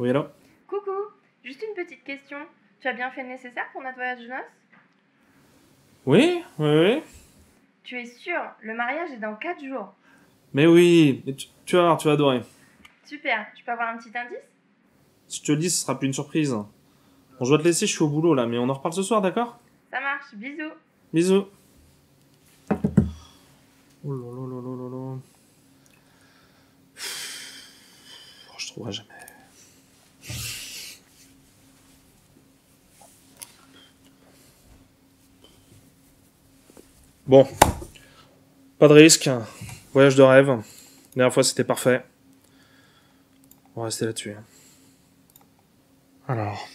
Oui, alors Coucou, juste une petite question. Tu as bien fait le nécessaire pour notre voyage de noces Oui, oui, oui. Tu es sûr, le mariage est dans 4 jours. Mais oui, tu, vas voir, tu vas adorer. Super, tu peux avoir un petit indice Si je te le dis, ce sera plus une surprise. Bon, je dois te laisser, je suis au boulot là, mais on en reparle ce soir, d'accord Ça marche, bisous. Bisous. Oh là là là là là oh, je trouverai jamais. Bon, pas de risque. Voyage de rêve. La dernière fois, c'était parfait. On va rester là-dessus. Hein. Alors.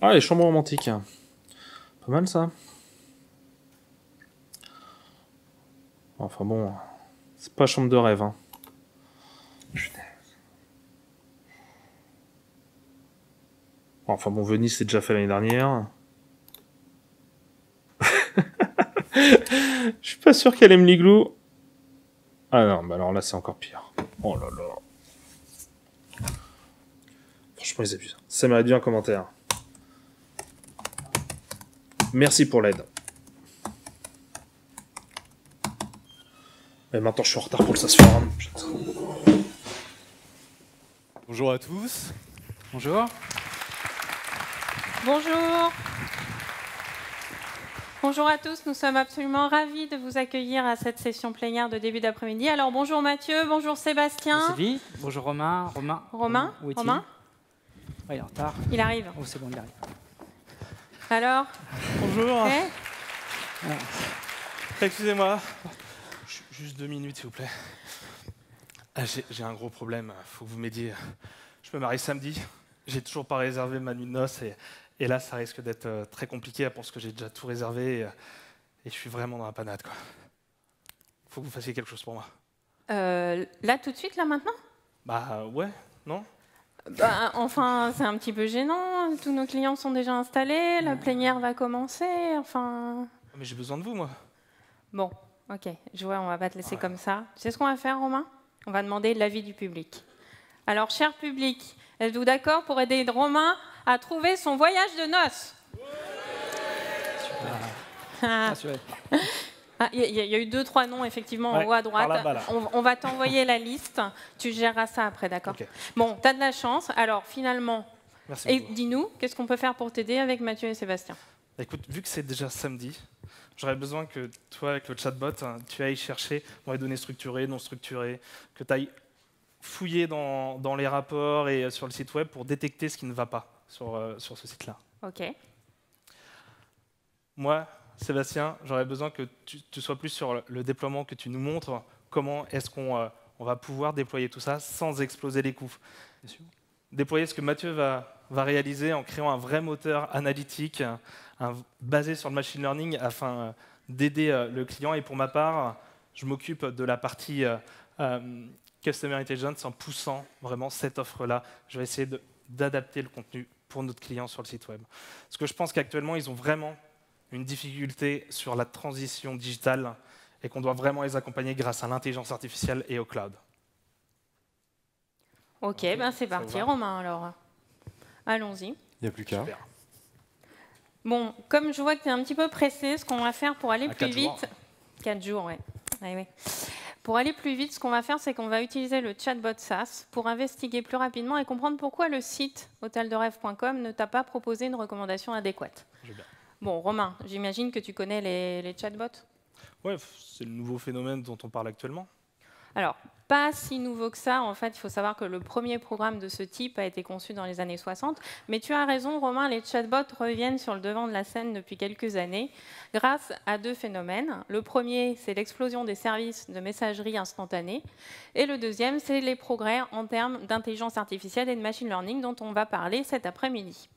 Ah, les chambres romantiques. Pas mal ça. Enfin bon, c'est pas chambre de rêve. Hein. Enfin bon, Venise, c'est déjà fait l'année dernière. Je suis pas sûr qu'elle aime l'igloo. Ah non, bah alors là, c'est encore pire. Oh là là. Franchement, les abusent. Ça m'a réduit un commentaire. Merci pour l'aide. Mais maintenant, je suis en retard pour le SAS Bonjour à tous. Bonjour. Bonjour. Bonjour à tous, nous sommes absolument ravis de vous accueillir à cette session plénière de début d'après-midi. Alors bonjour Mathieu, bonjour Sébastien. Bonjour Sylvie, bonjour Romain. Romain Romain Où il Romain Il est en retard. Il arrive. Oh, c'est bon, il arrive. Alors Bonjour. Excusez-moi. Juste deux minutes, s'il vous plaît. Ah, j'ai un gros problème, faut que vous m'aidiez. Je me marie samedi j'ai toujours pas réservé ma nuit de noces et, là, ça risque d'être euh, très compliqué. Je pense que j'ai déjà tout réservé euh, et, je suis vraiment dans la panade. Quoi. Faut que vous fassiez quelque chose pour moi. Euh, là, tout de suite, là, maintenant Bah ouais, non bah, enfin, c'est un petit peu gênant. Tous nos clients sont déjà installés, la mmh. plénière va commencer. Enfin. Ah, mais j'ai besoin de vous, moi. Bon, ok. Je vois, on va pas te laisser comme ça. Tu sais ce qu'on va faire, Romain On va demander l'avis du public. Alors, cher public, Êtes-vous d'accord pour aider Romain à trouver son voyage de noces Il y, a eu deux, trois noms effectivement en haut à droite. On, va t'envoyer la liste. Tu géreras ça après, d'accord Bon, tu as de la chance. Alors finalement, et dis-nous, qu'est-ce qu'on peut faire pour t'aider avec Mathieu et Sébastien Écoute, vu que c'est déjà samedi, j'aurais besoin que toi, avec le chatbot, hein, tu ailles chercher dans les données structurées, non structurées, que tu ailles fouiller dans, les rapports et euh, sur le site web pour détecter ce qui ne va pas sur, euh, sur ce site-là. Ok. Moi, Sébastien, j'aurais besoin que tu, sois plus sur le, déploiement, que tu nous montres comment est-ce qu'on euh, va pouvoir déployer tout ça sans exploser les coûts. Déployer ce que Mathieu va, va réaliser en créant un vrai moteur analytique basé sur le machine learning afin d'aider le client. Et pour ma part, je m'occupe de la partie Customer Intelligence en poussant vraiment cette offre-là. Je vais essayer d'adapter le contenu pour notre client sur le site web. Parce que je pense qu'actuellement, ils ont vraiment une difficulté sur la transition digitale et qu'on doit vraiment les accompagner grâce à l'intelligence artificielle et au cloud. Ok, ben c'est parti, Romain, alors. Allons-y. Il n'y a plus qu'à. Bon, comme je vois que tu es un petit peu pressé, ce qu'on va faire pour aller plus vite... Quatre jours, ouais. Pour aller plus vite, ce qu'on va faire, c'est qu'on va utiliser le chatbot SaaS pour investiguer plus rapidement et comprendre pourquoi le site hôtelderef.com ne t'a pas proposé une recommandation adéquate. Bon, Romain, j'imagine que tu connais les, les chatbots. Oui, c'est le nouveau phénomène dont on parle actuellement. Alors, pas si nouveau que ça. En fait, il faut savoir que le premier programme de ce type a été conçu dans les années 60. Mais tu as raison, Romain, les chatbots reviennent sur le devant de la scène depuis quelques années grâce à deux phénomènes. Le premier, c'est l'explosion des services de messagerie instantanée. Et le deuxième, c'est les progrès en termes d'intelligence artificielle et de machine learning dont on va parler cet après-midi.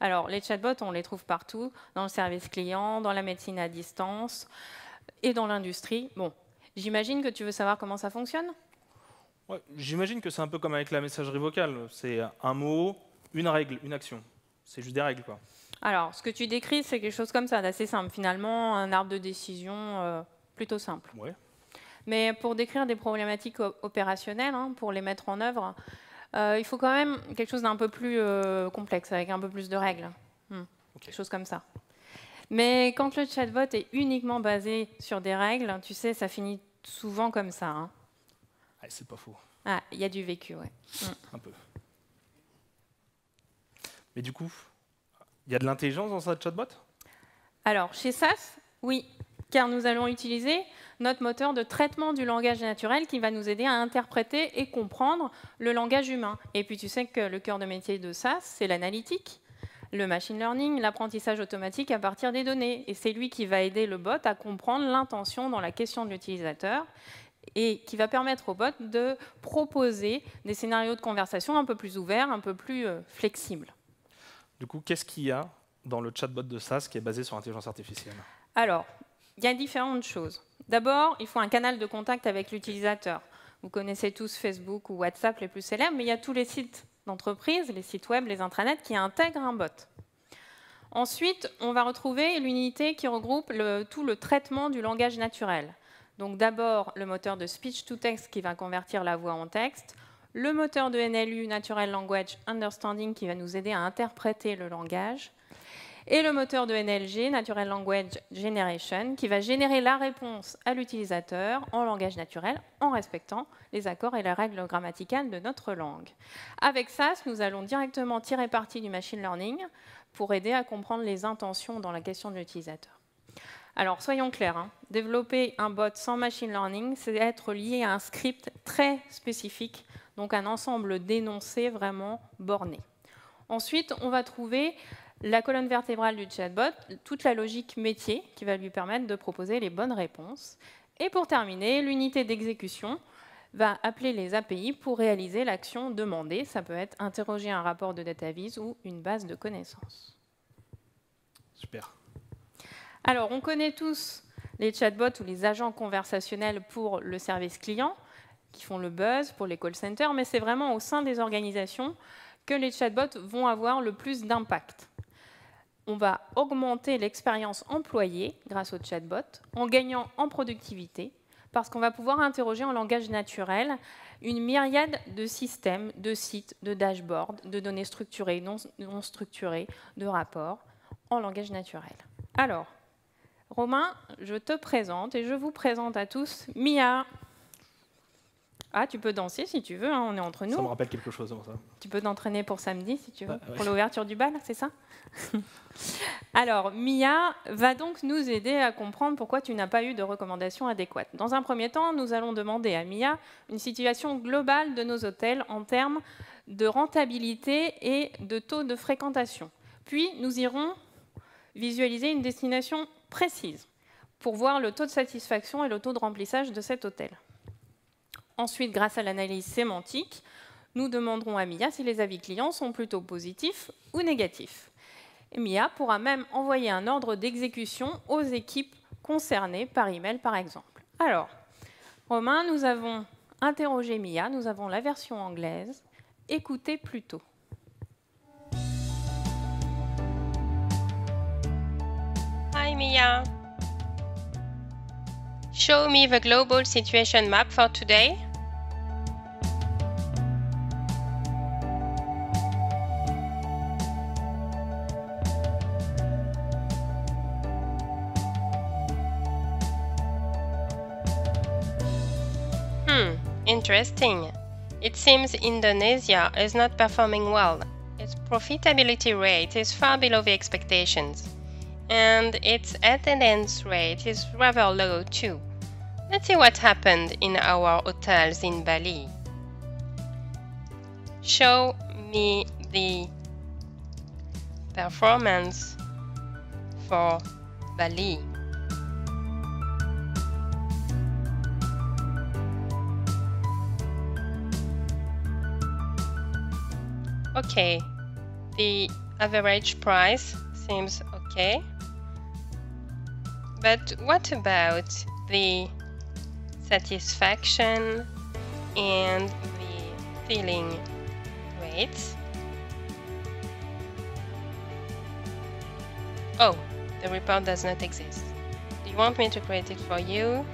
Alors, les chatbots, on les trouve partout, dans le service client, dans la médecine à distance et dans l'industrie. Bon, J'imagine que tu veux savoir comment ça fonctionne ouais, J'imagine que c'est un peu comme avec la messagerie vocale. C'est un mot, une règle, une action. C'est juste des règles. Quoi. Alors, ce que tu décris, c'est quelque chose comme ça, d'assez simple. Finalement, un arbre de décision euh, plutôt simple. Mais pour décrire des problématiques opérationnelles, hein, pour les mettre en œuvre, euh, il faut quand même quelque chose d'un peu plus euh, complexe, avec un peu plus de règles. Hmm. Quelque chose comme ça. Mais quand le chatbot est uniquement basé sur des règles, tu sais, ça finit souvent comme ça. Hein. Ah, c'est pas faux. Ah, il y a du vécu, ouais. Un peu. Mais du coup, il y a de l'intelligence dans ça, chatbot Alors, chez SAS, oui, car nous allons utiliser notre moteur de traitement du langage naturel qui va nous aider à interpréter et comprendre le langage humain. Et puis tu sais que le cœur de métier de SAS, c'est l'analytique le machine learning, l'apprentissage automatique à partir des données. Et c'est lui qui va aider le bot à comprendre l'intention dans la question de l'utilisateur et qui va permettre au bot de proposer des scénarios de conversation un peu plus ouverts, un peu plus euh, flexibles. Du coup, qu'est-ce qu'il y a dans le chatbot de SaaS qui est basé sur l'intelligence artificielle Alors, il y a différentes choses. D'abord, il faut un canal de contact avec l'utilisateur. Vous connaissez tous Facebook ou WhatsApp les plus célèbres, mais il y a tous les sites d'entreprise, les sites web, les intranets, qui intègrent un bot. Ensuite, on va retrouver l'unité qui regroupe tout le traitement du langage naturel. Donc d'abord le moteur de speech to text qui va convertir la voix en texte, le moteur de NLU, Natural Language Understanding, qui va nous aider à interpréter le langage, et le moteur de NLG, Natural Language Generation, qui va générer la réponse à l'utilisateur en langage naturel en respectant les accords et les règles grammaticales de notre langue. Avec SAS, nous allons directement tirer parti du machine learning pour aider à comprendre les intentions dans la question de l'utilisateur. Alors, soyons clairs, hein, développer un bot sans machine learning, c'est être lié à un script très spécifique, donc un ensemble d'énoncés vraiment borné. Ensuite, on va trouver la colonne vertébrale du chatbot, toute la logique métier qui va lui permettre de proposer les bonnes réponses. Et pour terminer, l'unité d'exécution va appeler les API pour réaliser l'action demandée. Ça peut être interroger un rapport de database ou une base de connaissances. Super. Alors, on connaît tous les chatbots ou les agents conversationnels pour le service client, qui font le buzz pour les call centers, mais c'est vraiment au sein des organisations que les chatbots vont avoir le plus d'impact on va augmenter l'expérience employée grâce au chatbot en gagnant en productivité parce qu'on va pouvoir interroger en langage naturel une myriade de systèmes, de sites, de dashboards, de données structurées, non, non structurées, de rapports en langage naturel. Alors, Romain, je te présente et je vous présente à tous Mia. Ah, tu peux danser si tu veux, hein, on est entre nous. Ça me rappelle quelque chose. Ça. Tu peux t'entraîner pour samedi si tu veux, bah, pour l'ouverture du bal, c'est ça Alors, Mia va donc nous aider à comprendre pourquoi tu n'as pas eu de recommandations adéquates. Dans un premier temps, nous allons demander à Mia une situation globale de nos hôtels en termes de rentabilité et de taux de fréquentation. Puis, nous irons visualiser une destination précise pour voir le taux de satisfaction et le taux de remplissage de cet hôtel. Ensuite, grâce à l'analyse sémantique, nous demanderons à Mia si les avis clients sont plutôt positifs ou négatifs. Mia pourra même envoyer un ordre d'exécution aux équipes concernées par email, par exemple. Alors, Romain, nous avons interrogé Mia, nous avons la version anglaise. Écoutez plutôt. Hi Mia. Show me the global situation map for today. interesting. It seems Indonesia is not performing well. Its profitability rate is far below the expectations, and its attendance rate is rather low too. Let's see what happened in our hotels in Bali. Show me the performance for Bali. okay the average price seems okay but what about the satisfaction and the filling rates oh the report does not exist do you want me to create it for you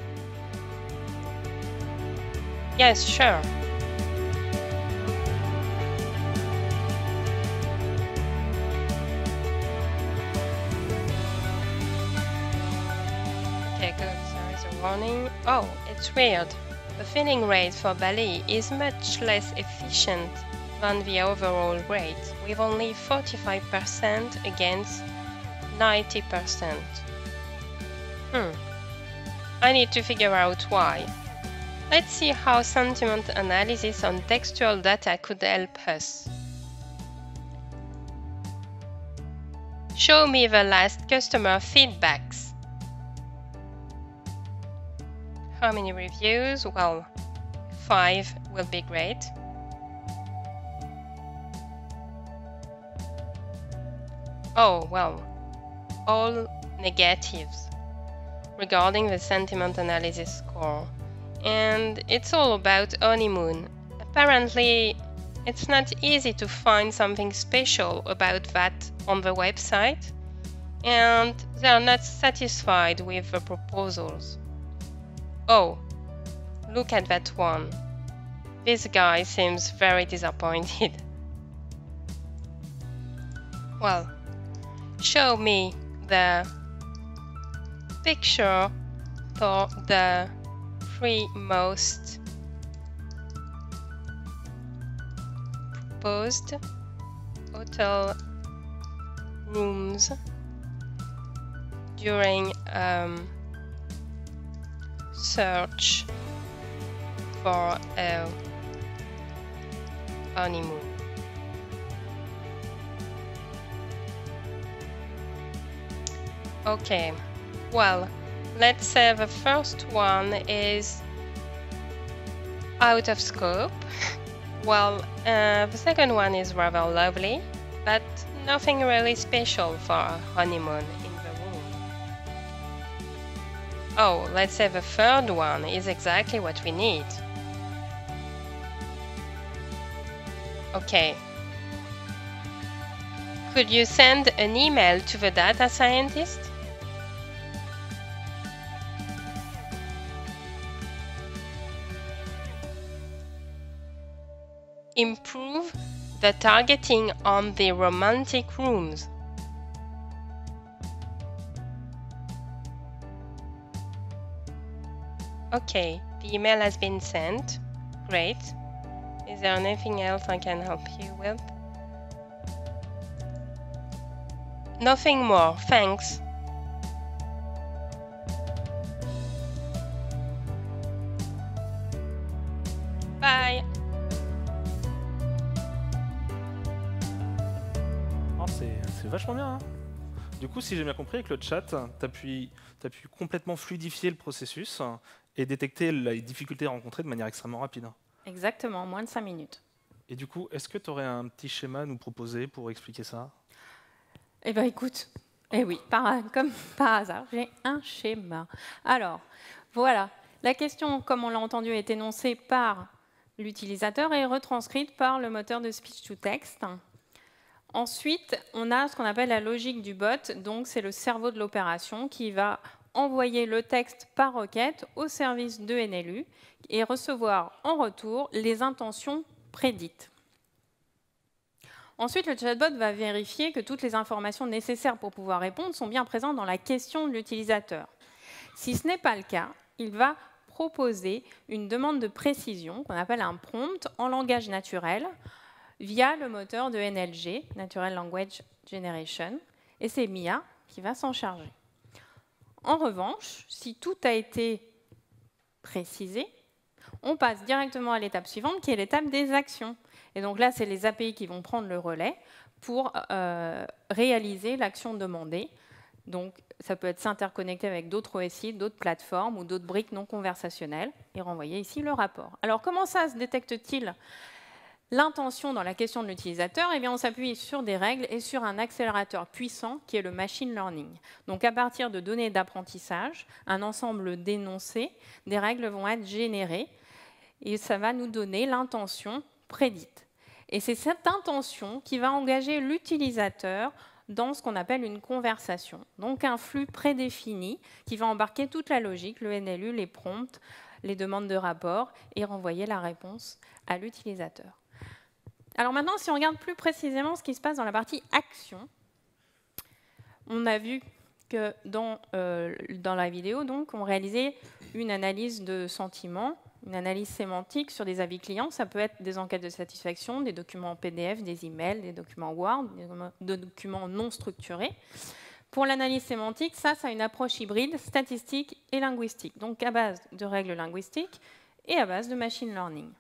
yes sure running. Oh, it's weird. The filling rate for Bali is much less efficient than the overall rate, with only 45% against 90%. Hmm. I need to figure out why. Let's see how sentiment analysis on textual data could help us. Show me the last customer feedbacks. How many reviews? Well, five will be great. Oh, well, all negatives regarding the sentiment analysis score. And it's all about honeymoon. Apparently, it's not easy to find something special about that on the website, and they are not satisfied with the proposals. Oh, look at that one. This guy seems very disappointed. Well, show me the picture for the three most proposed hotel rooms during um, search for a honeymoon. Okay, well, let's say the first one is out of scope. well, uh, the second one is rather lovely, but nothing really special for a honeymoon Oh, let's say the third one is exactly what we need. Okay. Could you send an email to the data scientist? Improve the targeting on the romantic rooms. Okay, the email has been sent. Great. Is there anything else I can help you with? Nothing more, thanks. Bye. Oh, c'est vachement bien. Hein. du coup, si j'ai bien compris, avec le chat, tu as, pu complètement fluidifier le processus et détecter les difficultés rencontrées de manière extrêmement rapide. Exactement, moins de 5 minutes. Et du coup, est-ce que tu aurais un petit schéma à nous proposer pour expliquer ça Eh bien, écoute, eh oui, par, comme par hasard, j'ai un schéma. Alors, voilà, la question, comme on l'a entendu, est énoncée par l'utilisateur et retranscrite par le moteur de speech-to-text. Ensuite, on a ce qu'on appelle la logique du bot, donc c'est le cerveau de l'opération qui va envoyer le texte par requête au service de NLU et recevoir en retour les intentions prédites. Ensuite, le chatbot va vérifier que toutes les informations nécessaires pour pouvoir répondre sont bien présentes dans la question de l'utilisateur. Si ce n'est pas le cas, il va proposer une demande de précision qu'on appelle un prompt en langage naturel via le moteur de NLG, Natural Language Generation, et c'est MIA qui va s'en charger. En revanche, si tout a été précisé, on passe directement à l'étape suivante qui est l'étape des actions. Et donc là, c'est les API qui vont prendre le relais pour euh, réaliser l'action demandée. Donc ça peut être s'interconnecter avec d'autres OSI, d'autres plateformes ou d'autres briques non conversationnelles et renvoyer ici le rapport. Alors comment ça se détecte-t-il l'intention dans la question de l'utilisateur, eh bien, on s'appuie sur des règles et sur un accélérateur puissant qui est le machine learning. Donc à partir de données d'apprentissage, un ensemble d'énoncés, des règles vont être générées et ça va nous donner l'intention prédite. Et c'est cette intention qui va engager l'utilisateur dans ce qu'on appelle une conversation, donc un flux prédéfini qui va embarquer toute la logique, le NLU, les prompts, les demandes de rapport et renvoyer la réponse à l'utilisateur. Alors maintenant, si on regarde plus précisément ce qui se passe dans la partie action, on a vu que euh, dans, la vidéo, donc, on réalisait une analyse de sentiments, une analyse sémantique sur des avis clients. Ça peut être des enquêtes de satisfaction, des documents PDF, des emails, des documents Word, des documents non structurés. Pour l'analyse sémantique, ça, ça a une approche hybride, statistique et linguistique, donc à base de règles linguistiques et à base de machine learning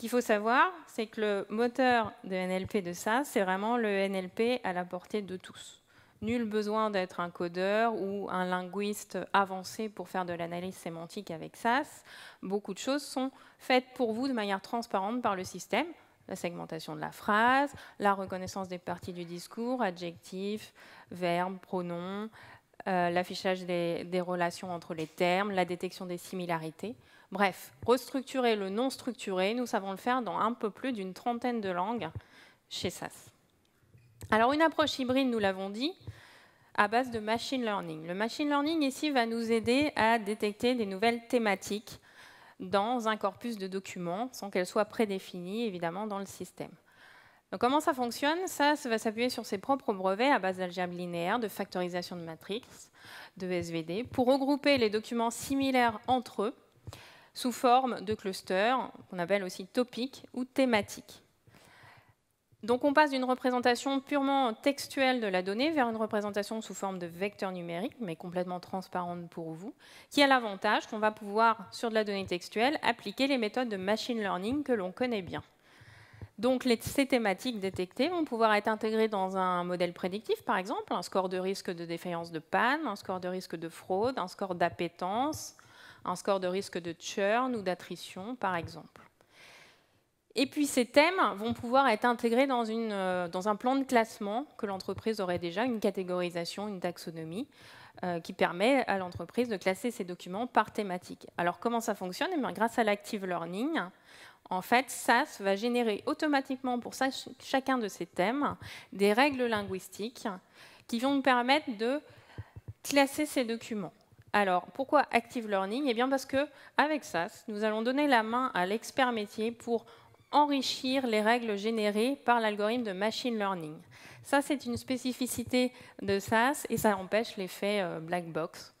qu'il faut savoir, c'est que le moteur de NLP de SAS, c'est vraiment le NLP à la portée de tous. Nul besoin d'être un codeur ou un linguiste avancé pour faire de l'analyse sémantique avec SAS. Beaucoup de choses sont faites pour vous de manière transparente par le système. La segmentation de la phrase, la reconnaissance des parties du discours, adjectifs, verbes, pronoms, euh, l'affichage des, relations entre les termes, la détection des similarités. Bref, restructurer le non structuré, nous savons le faire dans un peu plus d'une trentaine de langues chez SAS. Alors une approche hybride, nous l'avons dit, à base de machine learning. Le machine learning ici va nous aider à détecter des nouvelles thématiques dans un corpus de documents sans qu'elles soient prédéfinies évidemment dans le système. Donc, comment ça fonctionne Ça, va s'appuyer sur ses propres brevets à base d'algèbre linéaire, de factorisation de matrix, de SVD, pour regrouper les documents similaires entre eux sous forme de clusters, qu'on appelle aussi topiques ou thématiques. Donc on passe d'une représentation purement textuelle de la donnée vers une représentation sous forme de vecteur numérique, mais complètement transparente pour vous, qui a l'avantage qu'on va pouvoir, sur de la donnée textuelle, appliquer les méthodes de machine learning que l'on connaît bien. Donc ces thématiques détectées vont pouvoir être intégrées dans un modèle prédictif, par exemple, un score de risque de défaillance de panne, un score de risque de fraude, un score d'appétence, un score de risque de churn ou d'attrition, par exemple. Et puis ces thèmes vont pouvoir être intégrés dans, une, euh, dans un plan de classement que l'entreprise aurait déjà, une catégorisation, une taxonomie, euh, qui permet à l'entreprise de classer ses documents par thématique. Alors comment ça fonctionne eh Grâce à l'active learning, en fait, SAS va générer automatiquement pour chacun de ces thèmes des règles linguistiques qui vont nous permettre de classer ces documents. Alors, pourquoi Active Learning Eh bien parce que avec SAS, nous allons donner la main à l'expert métier pour enrichir les règles générées par l'algorithme de machine learning. Ça, c'est une spécificité de SAS et ça empêche l'effet euh, black box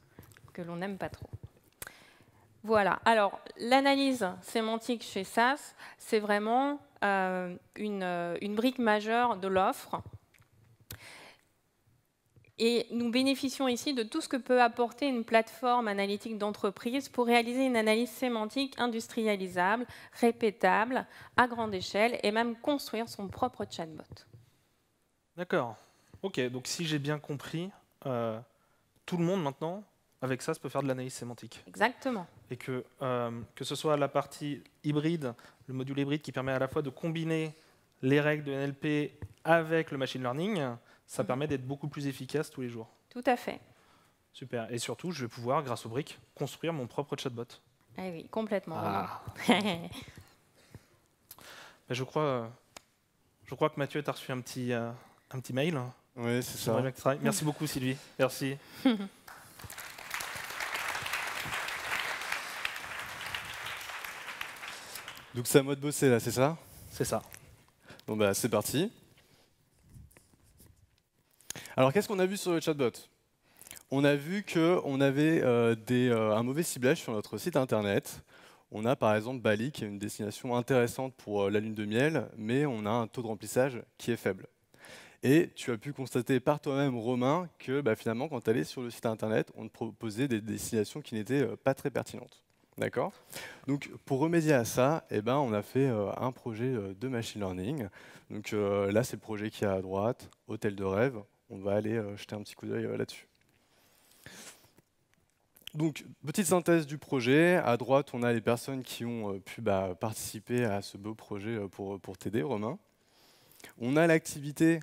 que l'on n'aime pas trop. Voilà. Alors, l'analyse sémantique chez SAS, c'est vraiment euh, euh, une brique majeure de l'offre et nous bénéficions ici de tout ce que peut apporter une plateforme analytique d'entreprise pour réaliser une analyse sémantique industrialisable, répétable, à grande échelle et même construire son propre chatbot. D'accord. Ok, donc si j'ai bien compris, euh, tout le monde maintenant, avec ça, se peut faire de l'analyse sémantique. Exactement. Et que, euh, que ce soit la partie hybride, le module hybride qui permet à la fois de combiner les règles de NLP avec le machine learning, ça permet d'être beaucoup plus efficace tous les jours. Tout à fait. Super. Et surtout, je vais pouvoir, grâce aux briques, construire mon propre chatbot. Ah oui, complètement. Ah. Bah, je, crois, je crois que Mathieu, t'a reçu un petit, euh, un petit mail. Oui, c'est ça. Merci beaucoup, Sylvie. Merci. Donc c'est à moi de bosser là, c'est ça C'est ça. Bon bah c'est parti. Alors qu'est-ce qu'on a vu sur le chatbot On a vu qu'on avait euh, euh, un mauvais ciblage sur notre site internet. On a par exemple Bali qui est une destination intéressante pour euh, la lune de miel, mais on a un taux de remplissage qui est faible. Et tu as pu constater par toi-même, Romain, que bah, finalement, quand tu allais sur le site internet, on te proposait des destinations qui n'étaient pas très pertinentes. D'accord Donc, pour remédier à ça, eh ben, on a fait un projet de machine learning. Donc là, c'est le projet qui est à droite, Hôtel de rêve on va aller euh, jeter un petit coup d'œil euh, là-dessus. Donc, petite synthèse du projet. À droite, on a les personnes qui ont euh, pu bah, participer à ce beau projet pour, pour t'aider, Romain. On a l'activité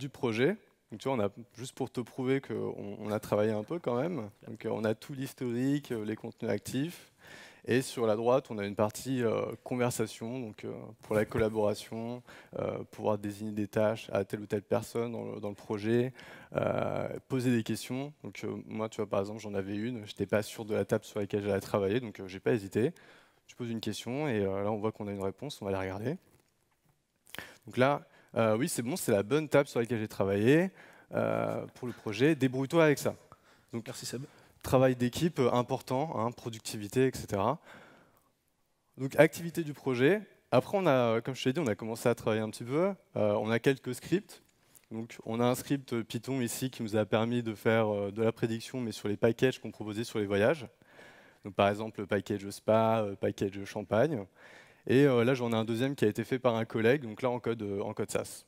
du projet. tu vois, on a, juste pour te prouver qu'on on a travaillé un peu quand même. Donc, on a tout l'historique, les contenus actifs. Et sur la droite, on a une partie euh, conversation, donc euh, pour la collaboration, euh, pouvoir désigner des tâches à telle ou telle personne dans le, projet, poser des questions. Donc moi, tu vois, par exemple, j'en avais une, je n'étais pas sûr de la table sur laquelle j'allais travailler, donc j'ai pas hésité. Je pose une question et là, on voit qu'on a une réponse, on va la regarder. Donc là, oui, c'est bon, c'est la bonne table sur laquelle j'ai travaillé pour le projet. Débrouille-toi avec ça. Donc, Merci Seb travail d'équipe euh, important, hein, productivité, etc. Donc activité du projet. Après, on a, euh, comme je l'ai dit, on a commencé à travailler un petit peu. Euh, on a quelques scripts. Donc, on a un script Python ici qui nous a permis de faire de la prédiction, mais sur les packages qu'on proposait sur les voyages. Donc, par exemple, le package spa, package champagne. Et là, j'en ai un deuxième qui a été fait par un collègue, donc là en code, en code SAS.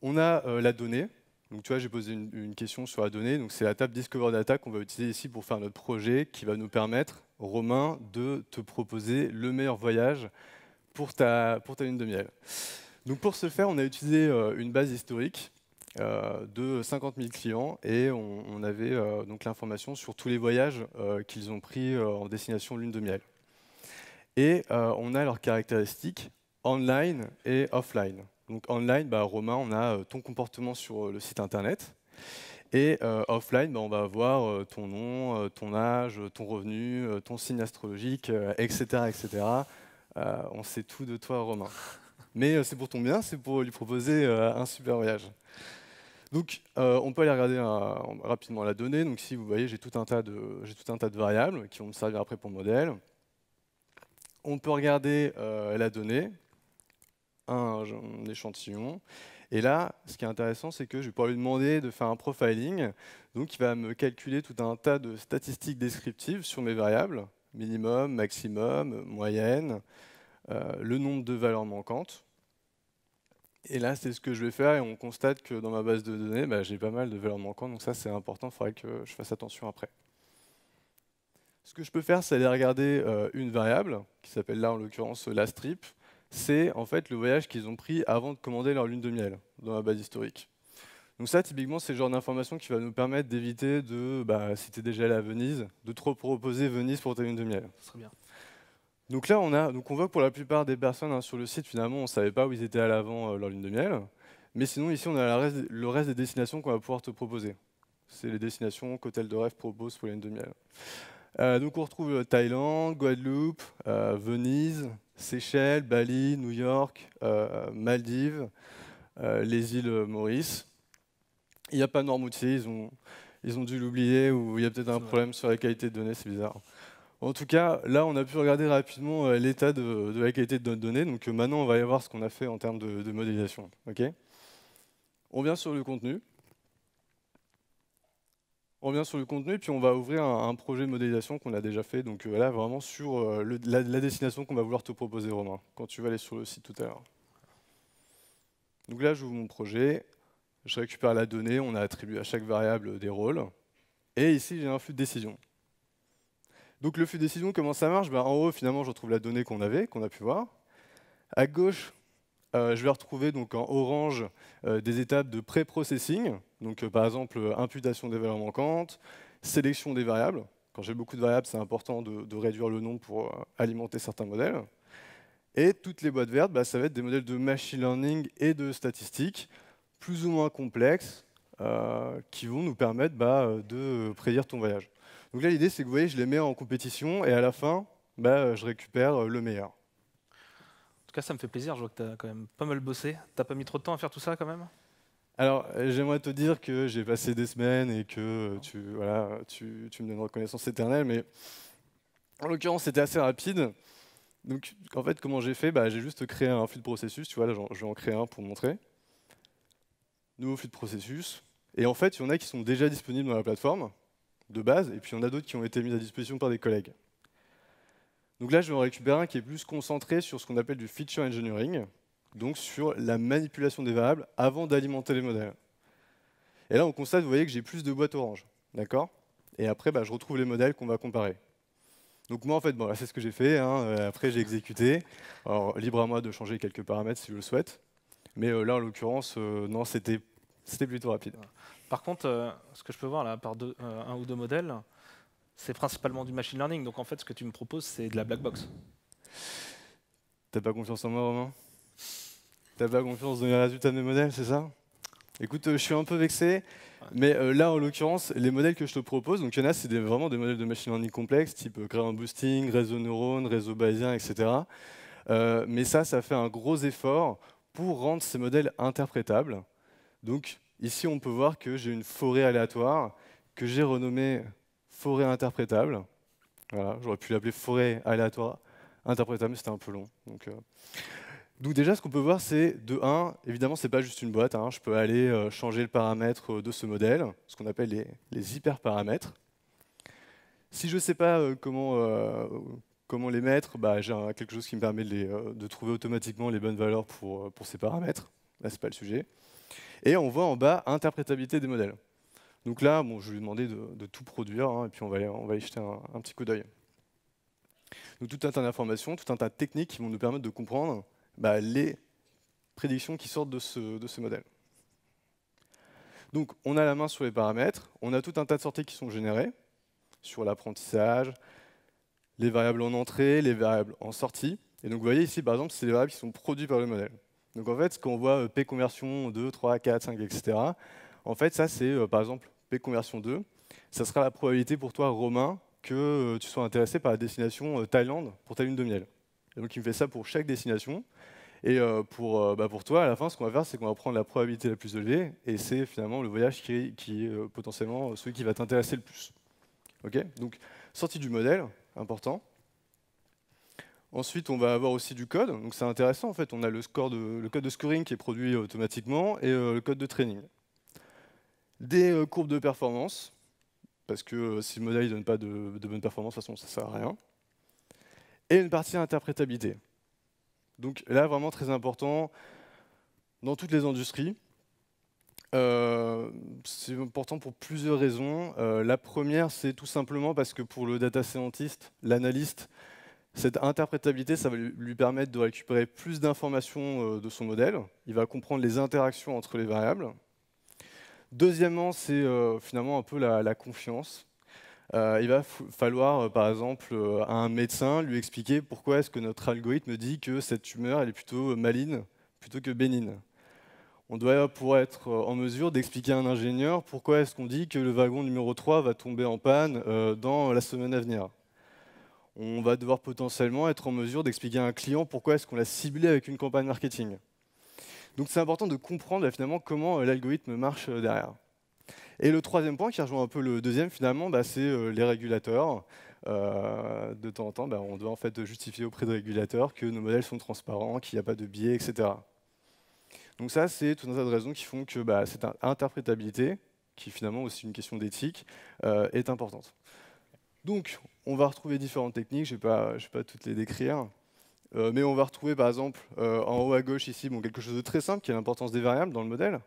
On a la donnée, donc tu vois, j'ai posé une, question sur la donnée. Donc c'est la table Discover Data qu'on va utiliser ici pour faire notre projet qui va nous permettre, Romain, de te proposer le meilleur voyage pour ta, pour ta lune de miel. Donc pour ce faire, on a utilisé euh, une base historique euh, de 50 000 clients et on, avait euh, donc l'information sur tous les voyages qu'ils ont pris en destination lune de miel. Et on a leurs caractéristiques online et offline. Donc online, bah, Romain, on a euh, ton comportement sur euh, le site internet. Et euh, offline, bah, on va avoir ton nom, ton âge, ton revenu, ton signe astrologique, etc. etc. on sait tout de toi, Romain. Mais c'est pour ton bien, c'est pour lui proposer un super voyage. Donc, on peut aller regarder rapidement la donnée. Donc, si vous voyez, j'ai tout, un tas de, variables qui vont me servir après pour le modèle. On peut regarder la donnée un, échantillon. Et là, ce qui est intéressant, c'est que je vais pouvoir lui demander de faire un profiling. Donc, il va me calculer tout un tas de statistiques descriptives sur mes variables, minimum, maximum, moyenne, euh, le nombre de valeurs manquantes. Et là, c'est ce que je vais faire et on constate que dans ma base de données, bah, j'ai pas mal de valeurs manquantes. Donc ça, c'est important, il faudrait que je fasse attention après. Ce que je peux faire, c'est aller regarder euh, une variable qui s'appelle là, en l'occurrence, la strip c'est en fait le voyage qu'ils ont pris avant de commander leur lune de miel dans la base historique. Donc ça, typiquement, c'est le genre d'information qui va nous permettre d'éviter de, bah, si tu es déjà allé à Venise, de trop proposer Venise pour ta lune de miel. serait bien. Donc là, on, a, donc on voit que pour la plupart des personnes hein, sur le site, finalement, on ne savait pas où ils étaient à l'avant euh, leur lune de miel. Mais sinon, ici, on a le reste des destinations qu'on va pouvoir te proposer. C'est les destinations qu'Hôtel de Rêve propose pour la lune de miel. Euh, donc on retrouve euh, Thaïlande, Guadeloupe, Venise, Seychelles, Bali, New York, euh, Maldives, euh, les îles Maurice. Il n'y a pas Normoutier, ils ont, ils ont dû l'oublier ou il y a peut-être un problème sur la qualité de données, c'est bizarre. En tout cas, là, on a pu regarder rapidement euh, l'état de, la qualité de notre donnée. Donc maintenant, on va aller voir ce qu'on a fait en termes de, modélisation. on vient sur le contenu on revient sur le contenu et puis on va ouvrir un, projet de modélisation qu'on a déjà fait. Donc euh, voilà, vraiment sur euh, la, destination qu'on va vouloir te proposer, Romain, quand tu vas aller sur le site tout à l'heure. Donc là, j'ouvre mon projet, je récupère la donnée, on a attribué à chaque variable des rôles. Et ici, j'ai un flux de décision. Donc le flux de décision, comment ça marche ben, En haut, finalement, je retrouve la donnée qu'on avait, qu'on a pu voir. À gauche, euh, je vais retrouver donc en orange euh, des étapes de pré donc euh, par exemple imputation des valeurs manquantes, sélection des variables. Quand j'ai beaucoup de variables, c'est important de, réduire le nombre pour alimenter certains modèles. Et toutes les boîtes vertes, bah, ça va être des modèles de machine learning et de statistiques, plus ou moins complexes, qui vont nous permettre bah, de prédire ton voyage. Donc là, l'idée, c'est que vous voyez, je les mets en compétition et à la fin, bah, je récupère le meilleur ça me fait plaisir. Je vois que tu as quand même pas mal bossé. T'as pas mis trop de temps à faire tout ça quand même alors, euh, j'aimerais te dire que j'ai passé des semaines et que euh, tu, voilà, tu, me donnes reconnaissance éternelle, mais en l'occurrence, c'était assez rapide. Donc, en fait, comment j'ai fait bah, J'ai juste créé un flux de processus. Tu vois, là, je vais en créer un pour montrer. Nouveau flux de processus. Et en fait, il y en a qui sont déjà disponibles dans la plateforme de base, et puis il y en a d'autres qui ont été mis à disposition par des collègues. Donc là, je vais en récupérer un qui est plus concentré sur ce qu'on appelle du feature engineering, donc sur la manipulation des variables avant d'alimenter les modèles. Et là, on constate, vous voyez, que j'ai plus de boîtes orange. D'accord Et après, bah, je retrouve les modèles qu'on va comparer. Donc moi, en fait, bon, c'est ce que j'ai fait. Hein, euh, après, j'ai exécuté. Alors, libre à moi de changer quelques paramètres si je le souhaite. Mais euh, là, en l'occurrence, euh, non, c'était plutôt rapide. Par contre, ce que je peux voir là, par un ou deux modèles, c'est principalement du machine learning. Donc en fait, ce que tu me proposes, c'est de la black box. T'as pas confiance en moi, Romain T'as pas confiance dans les résultats de mes modèles, c'est ça Écoute, euh, je suis un peu vexé, mais euh, là, en l'occurrence, les modèles que je te propose, donc il y en a, c'est vraiment des modèles de machine learning complexes, type euh, Gradient Boosting, réseau neurone, réseau bayésien, etc. Euh, mais ça, ça fait un gros effort pour rendre ces modèles interprétables. Donc ici, on peut voir que j'ai une forêt aléatoire que j'ai renommée forêt interprétable. Voilà, j'aurais pu l'appeler forêt aléatoire interprétable, mais c'était un peu long. Donc, euh. déjà, ce qu'on peut voir, c'est de 1, évidemment, c'est pas juste une boîte. Hein. je peux aller euh, changer le paramètre euh, de ce modèle, ce qu'on appelle les, les hyperparamètres. Si je ne sais pas comment, comment les mettre, bah, j'ai quelque chose qui me permet de, trouver automatiquement les bonnes valeurs pour, pour ces paramètres. Là, ce n'est pas le sujet. Et on voit en bas interprétabilité des modèles. Donc là, bon, je lui demander de, tout produire, hein, et puis on va, y jeter un, petit coup d'œil. Donc tout un tas d'informations, tout un tas de techniques qui vont nous permettre de comprendre bah, les prédictions qui sortent de ce, de ce modèle. Donc on a la main sur les paramètres, on a tout un tas de sorties qui sont générées sur l'apprentissage, les variables en entrée, les variables en sortie. Et donc vous voyez ici par exemple, c'est les variables qui sont produites par le modèle. Donc en fait, ce qu'on voit euh, P conversion 2, 3, 4, 5, etc., en fait ça c'est euh, par exemple P conversion 2, ça sera la probabilité pour toi, Romain, que euh, tu sois intéressé par la destination euh, Thaïlande pour ta lune de miel. Et donc il me fait ça pour chaque destination. Et euh, pour, bah, pour toi, à la fin, ce qu'on va faire, c'est qu'on va prendre la probabilité la plus élevée, et c'est finalement le voyage qui, est potentiellement celui qui va t'intéresser le plus. Ok donc, sortie du modèle, important. Ensuite, on va avoir aussi du code. Donc, c'est intéressant, en fait, on a le, score de, le code de scoring qui est produit automatiquement et le code de training des euh, courbes de performance, parce que euh, si le modèle ne donne pas de, bonnes bonne performance, de toute façon, ça ne sert à rien, et une partie interprétabilité. Donc là, vraiment très important, dans toutes les industries, euh, c'est important pour plusieurs raisons. la première, c'est tout simplement parce que pour le data scientist, l'analyste, cette interprétabilité, ça va lui permettre de récupérer plus d'informations de son modèle. Il va comprendre les interactions entre les variables. Deuxièmement, c'est euh, finalement un peu la, confiance. Euh, il va falloir, euh, par exemple, à un médecin lui expliquer pourquoi est-ce que notre algorithme dit que cette tumeur elle est plutôt maligne plutôt que bénigne. On doit pouvoir être en mesure d'expliquer à un ingénieur pourquoi est-ce qu'on dit que le wagon numéro 3 va tomber en panne dans la semaine à venir. On va devoir potentiellement être en mesure d'expliquer à un client pourquoi est-ce qu'on l'a ciblé avec une campagne marketing. Donc c'est important de comprendre finalement comment euh, l'algorithme marche euh, derrière. Et le troisième point, qui rejoint un peu le deuxième finalement, bah, c'est euh, les régulateurs. de temps en temps, bah, on doit en fait justifier auprès des régulateurs que nos modèles sont transparents, qu'il n'y a pas de biais, etc. Donc ça, c'est tout un tas de raisons qui font que bah, cette interprétabilité, qui finalement aussi une question d'éthique, est importante. Donc, on va retrouver différentes techniques, je ne vais, pas toutes les décrire. Euh, mais on va retrouver par exemple euh, en haut à gauche ici quelque chose de très simple qui est l'importance des variables dans le modèle.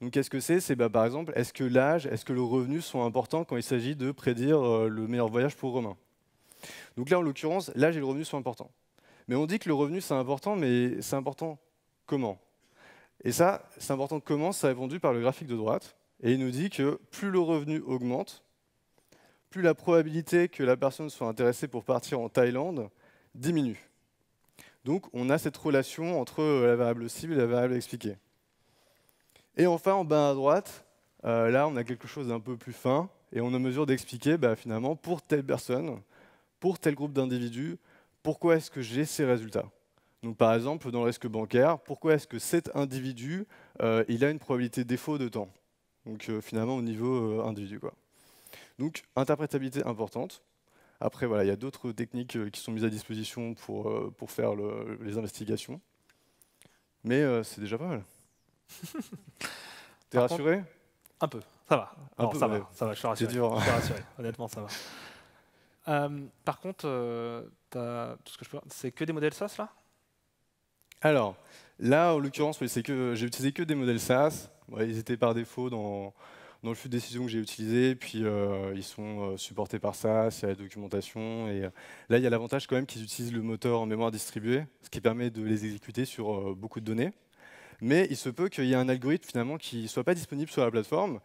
Donc qu'est-ce que c'est C'est bah, par exemple, est-ce que l'âge, est-ce que le revenu sont importants quand il s'agit de prédire euh, le meilleur voyage pour Romain Donc là en l'occurrence, l'âge et le revenu sont importants. Mais on dit que le revenu c'est important, mais c'est important comment Et ça, c'est important comment, ça est vendu par le graphique de droite. Et il nous dit que plus le revenu augmente, plus la probabilité que la personne soit intéressée pour partir en Thaïlande diminue. Donc on a cette relation entre euh, la variable cible et la variable expliquée. Et enfin, en bas à droite, euh, là, on a quelque chose d'un peu plus fin, et on est mesure d'expliquer bah, finalement pour telle personne, pour tel groupe d'individus, pourquoi est-ce que j'ai ces résultats. Donc, par exemple, dans le risque bancaire, pourquoi est-ce que cet individu, euh, il a une probabilité défaut de temps Donc, finalement, au niveau individu. Donc, interprétabilité importante. Après, voilà, il y a d'autres techniques euh, qui sont mises à disposition pour, euh, pour faire les investigations. Mais euh, c'est déjà pas mal. T'es rassuré Un peu, ça va. ça, va ça va, je suis rassuré. Hein. Je suis rassuré, honnêtement, ça va. par contre, as, tout ce que je c'est que des modèles SaaS là Alors, là, en l'occurrence, c'est que j'ai utilisé que des modèles SaaS. ils étaient par défaut dans, dans le flux de décision que j'ai utilisé. Puis euh, ils sont euh, supportés par ça, c'est la documentation. Et euh, là, il y a l'avantage quand même qu'ils utilisent le moteur en mémoire distribuée, ce qui permet de les exécuter sur beaucoup de données. Mais il se peut qu'il y ait un algorithme finalement qui ne soit pas disponible sur la plateforme.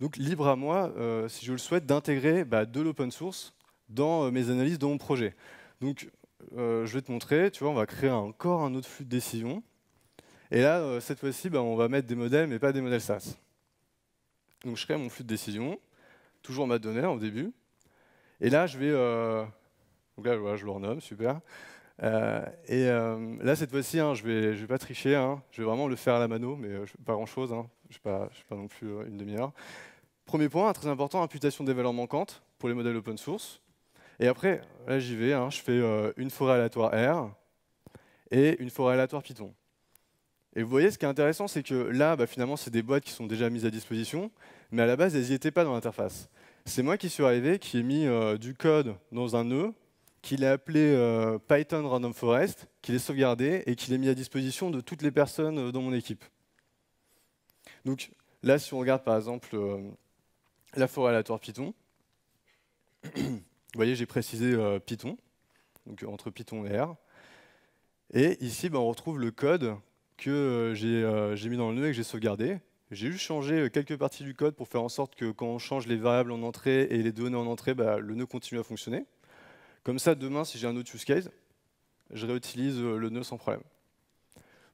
Donc libre à moi, si je le souhaite, d'intégrer bah, de l'open source dans mes analyses, dans mon projet. Donc je vais te montrer, tu vois, on va créer encore un autre flux de décision. Et là, cette fois-ci, bah, on va mettre des modèles, mais pas des modèles SAS. Donc je crée mon flux de décision, toujours ma donnée au début. Et là, je vais... Euh, donc là, je le renomme, super. Euh, et euh, là, cette fois-ci, hein, je ne vais, je vais pas tricher, hein. je vais vraiment le faire à la mano, mais pas grand-chose, hein. je ne pas, pas non plus une demi-heure. Premier point, très important, imputation des valeurs manquantes pour les modèles open source. Et après, là, j'y vais, je fais une forêt aléatoire R et une forêt aléatoire Python. Et vous voyez, ce qui est intéressant, c'est que là, bah, finalement, c'est des boîtes qui sont déjà mises à disposition, mais à la base, elles n'y étaient pas dans l'interface. C'est moi qui suis arrivé, qui ai mis euh, du code dans un nœud, qui l'a appelé euh, Python Random Forest, qui l'ai sauvegardé et qui l'ai mis à disposition de toutes les personnes euh, dans mon équipe. Donc là, si on regarde par exemple la forêt aléatoire Python, vous voyez, j'ai précisé Python, donc entre Python et R. Et ici, bah, on retrouve le code que euh, euh, j'ai mis dans le nœud et que j'ai sauvegardé. J'ai juste changé euh, quelques parties du code pour faire en sorte que quand on change les variables en entrée et les données en entrée, bah, le nœud continue à fonctionner. Comme ça, demain, si j'ai un autre use case, je réutilise le nœud sans problème.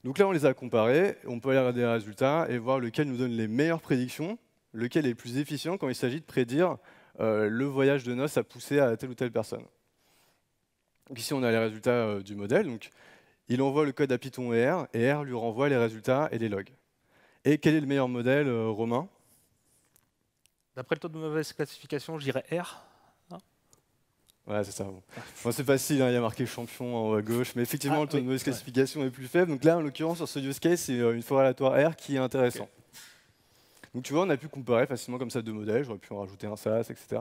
Donc là, on les a comparés, on peut aller regarder les résultats et voir lequel nous donne les meilleures prédictions, lequel est le plus efficient quand il s'agit de prédire le voyage de noces à pousser à telle ou telle personne. ici, on a les résultats du modèle. Donc, il envoie le code à Python et R, et R lui renvoie les résultats et les logs. Et quel est le meilleur modèle, euh, Romain D'après le taux de mauvaise classification, dirais R. ouais, c'est ça. c'est facile, hein, il y a marqué champion en haut à gauche, mais effectivement, ah, le taux de mauvaise classification est plus faible. Donc là, en l'occurrence, sur ce use case, c'est euh, une fois aléatoire R qui est intéressant. Donc tu vois, on a pu comparer facilement comme ça deux modèles, j'aurais pu en rajouter un SAS, etc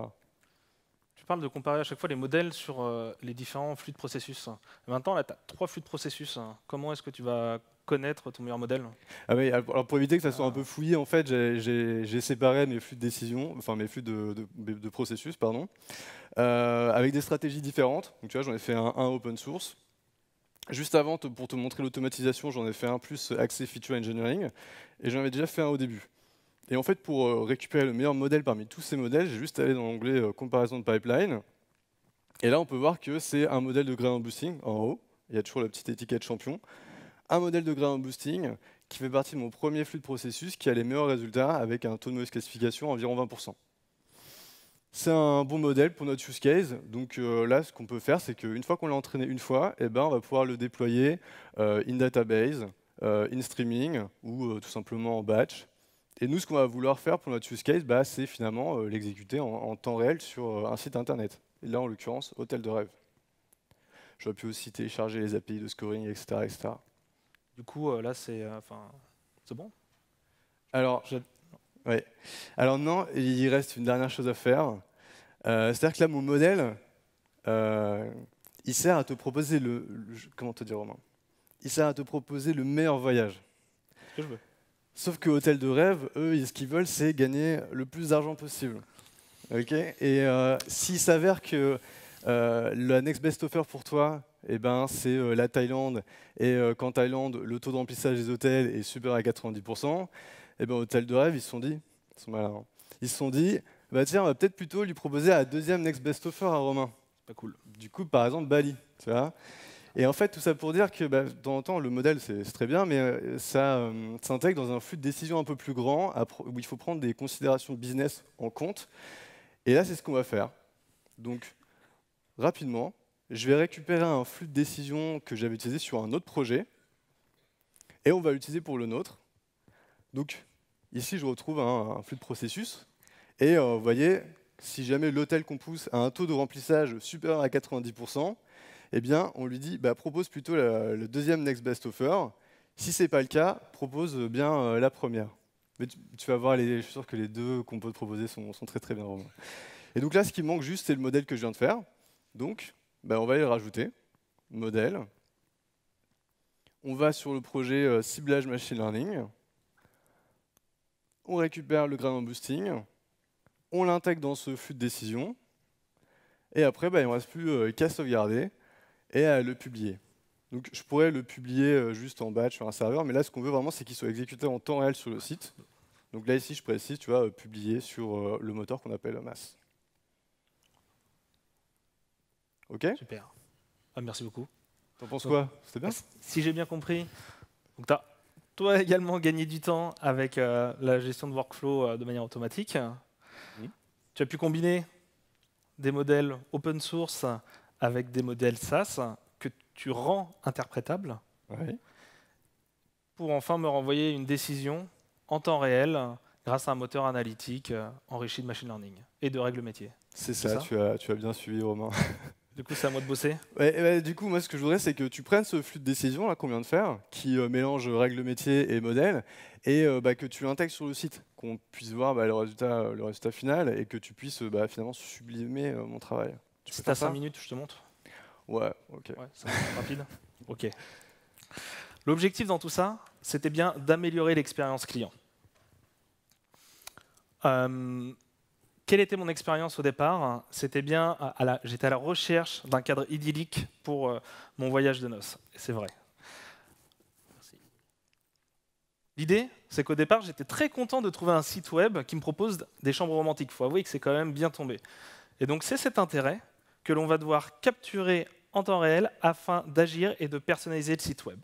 tu parles de comparer à chaque fois les modèles sur euh, les différents flux de processus. maintenant, là, tu as trois flux de processus. Hein. Comment est-ce que tu vas connaître ton meilleur modèle ah, alors Pour éviter que ça soit un ah. peu fouillé, en fait, j'ai séparé mes flux de décision, enfin mes flux de, processus, pardon, euh, avec des stratégies différentes. Donc, tu vois, j'en ai fait un, un, open source. Juste avant, pour te montrer l'automatisation, j'en ai fait un plus accès feature engineering, et j'en avais déjà fait un au début. Et en fait, pour euh, récupérer le meilleur modèle parmi tous ces modèles, j'ai juste allé dans l'onglet euh, comparaison de pipeline. Et là, on peut voir que c'est un modèle de gradient boosting en haut. Il y a toujours la petite étiquette champion. Un modèle de gradient boosting qui fait partie de mon premier flux de processus qui a les meilleurs résultats avec un taux de mauvaise classification environ 20%. C'est un bon modèle pour notre use case. Donc euh, là, ce qu'on peut faire, c'est qu'une fois qu'on l'a entraîné une fois, eh ben, on va pouvoir le déployer in database, in streaming ou tout simplement en batch et nous, ce qu'on va vouloir faire pour notre use case, bah, c'est finalement euh, l'exécuter en, temps réel sur euh, un site internet. Et là, en l'occurrence, Hôtel de rêve. J'aurais pu aussi télécharger les API de scoring, etc. etc. Du coup, euh, là, c'est c'est bon Alors, Alors non, il reste une dernière chose à faire. C'est-à-dire que là, mon modèle, il sert à te proposer le, comment te dire, Romain Il sert à te proposer le meilleur voyage. Ce que je veux. Sauf que Hôtel de Rêve, eux, ce qu'ils veulent, c'est gagner le plus d'argent possible. Okay et euh, s'il s'avère que le euh, la next best offer pour toi, eh ben, c'est euh, la Thaïlande, et qu'en Thaïlande, le taux d'emplissage des hôtels est super à 90%, eh ben, Hôtel de Rêve, ils se sont dit, hein. ils se sont dit, bah, tiens, on va peut-être plutôt lui proposer la deuxième next best offer à Romain. cool. Du coup, par exemple, Bali. Tu vois et en fait, tout ça pour dire que bah, de temps en temps, le modèle, c'est très bien, mais euh, ça euh, s'intègre dans un flux de décision un peu plus grand, où il faut prendre des considérations business en compte. Et là, c'est ce qu'on va faire. Donc, rapidement, je vais récupérer un flux de décision que j'avais utilisé sur un autre projet, et on va l'utiliser pour le nôtre. Donc, ici, je retrouve un, flux de processus, et euh, vous voyez, si jamais l'hôtel qu'on pousse a un taux de remplissage supérieur à 90%, eh bien, on lui dit bah, propose plutôt le deuxième next best offer. Si c'est pas le cas, propose bien euh, la première. Mais tu, vas voir, les, je suis sûr que les deux qu'on peut te proposer sont, très très bien Et donc là, ce qui manque juste, c'est le modèle que je viens de faire. Donc, bah, on va aller rajouter. Modèle. On va sur le projet euh, ciblage machine learning. On récupère le gradient boosting. On l'intègre dans ce flux de décision. Et après, bah, il ne reste plus euh, qu'à sauvegarder et à le publier. Donc je pourrais le publier euh, juste en batch sur un serveur, mais là ce qu'on veut vraiment c'est qu'il soit exécuté en temps réel sur le site. Donc là ici je précise, tu vas euh, publier sur euh, le moteur qu'on appelle Mass. Ok Super. Ah, merci beaucoup. T'en penses quoi C'était bien Si j'ai bien compris, donc as toi également gagné du temps avec la gestion de workflow de manière automatique. Tu as pu combiner des modèles open source avec des modèles SAS que tu rends interprétables pour enfin me renvoyer une décision en temps réel grâce à un moteur analytique enrichi de machine learning et de règles métier. C'est ça, tu, as, bien suivi Romain. Du coup, c'est à moi de bosser. du coup, moi, ce que je voudrais, c'est que tu prennes ce flux de décision qu'on vient de faire, qui euh, mélange règles métier et modèle, et euh, bah, que tu l'intègres sur le site, qu'on puisse voir bah, le, résultat, le résultat final, et que tu puisses euh, bah, finalement sublimer mon travail. Tu à 5 minutes, je te montre. Ouais, ok. rapide. Ok. L'objectif dans tout ça, c'était bien d'améliorer l'expérience client. Euh, quelle était mon expérience au départ C'était bien, j'étais à la recherche d'un cadre idyllique pour euh, mon voyage de noces. C'est vrai. L'idée, c'est qu'au départ, j'étais très content de trouver un site web qui me propose des chambres romantiques. Il faut avouer que c'est quand même bien tombé. Et donc, c'est cet intérêt que l'on va devoir capturer en temps réel afin d'agir et de personnaliser le site web.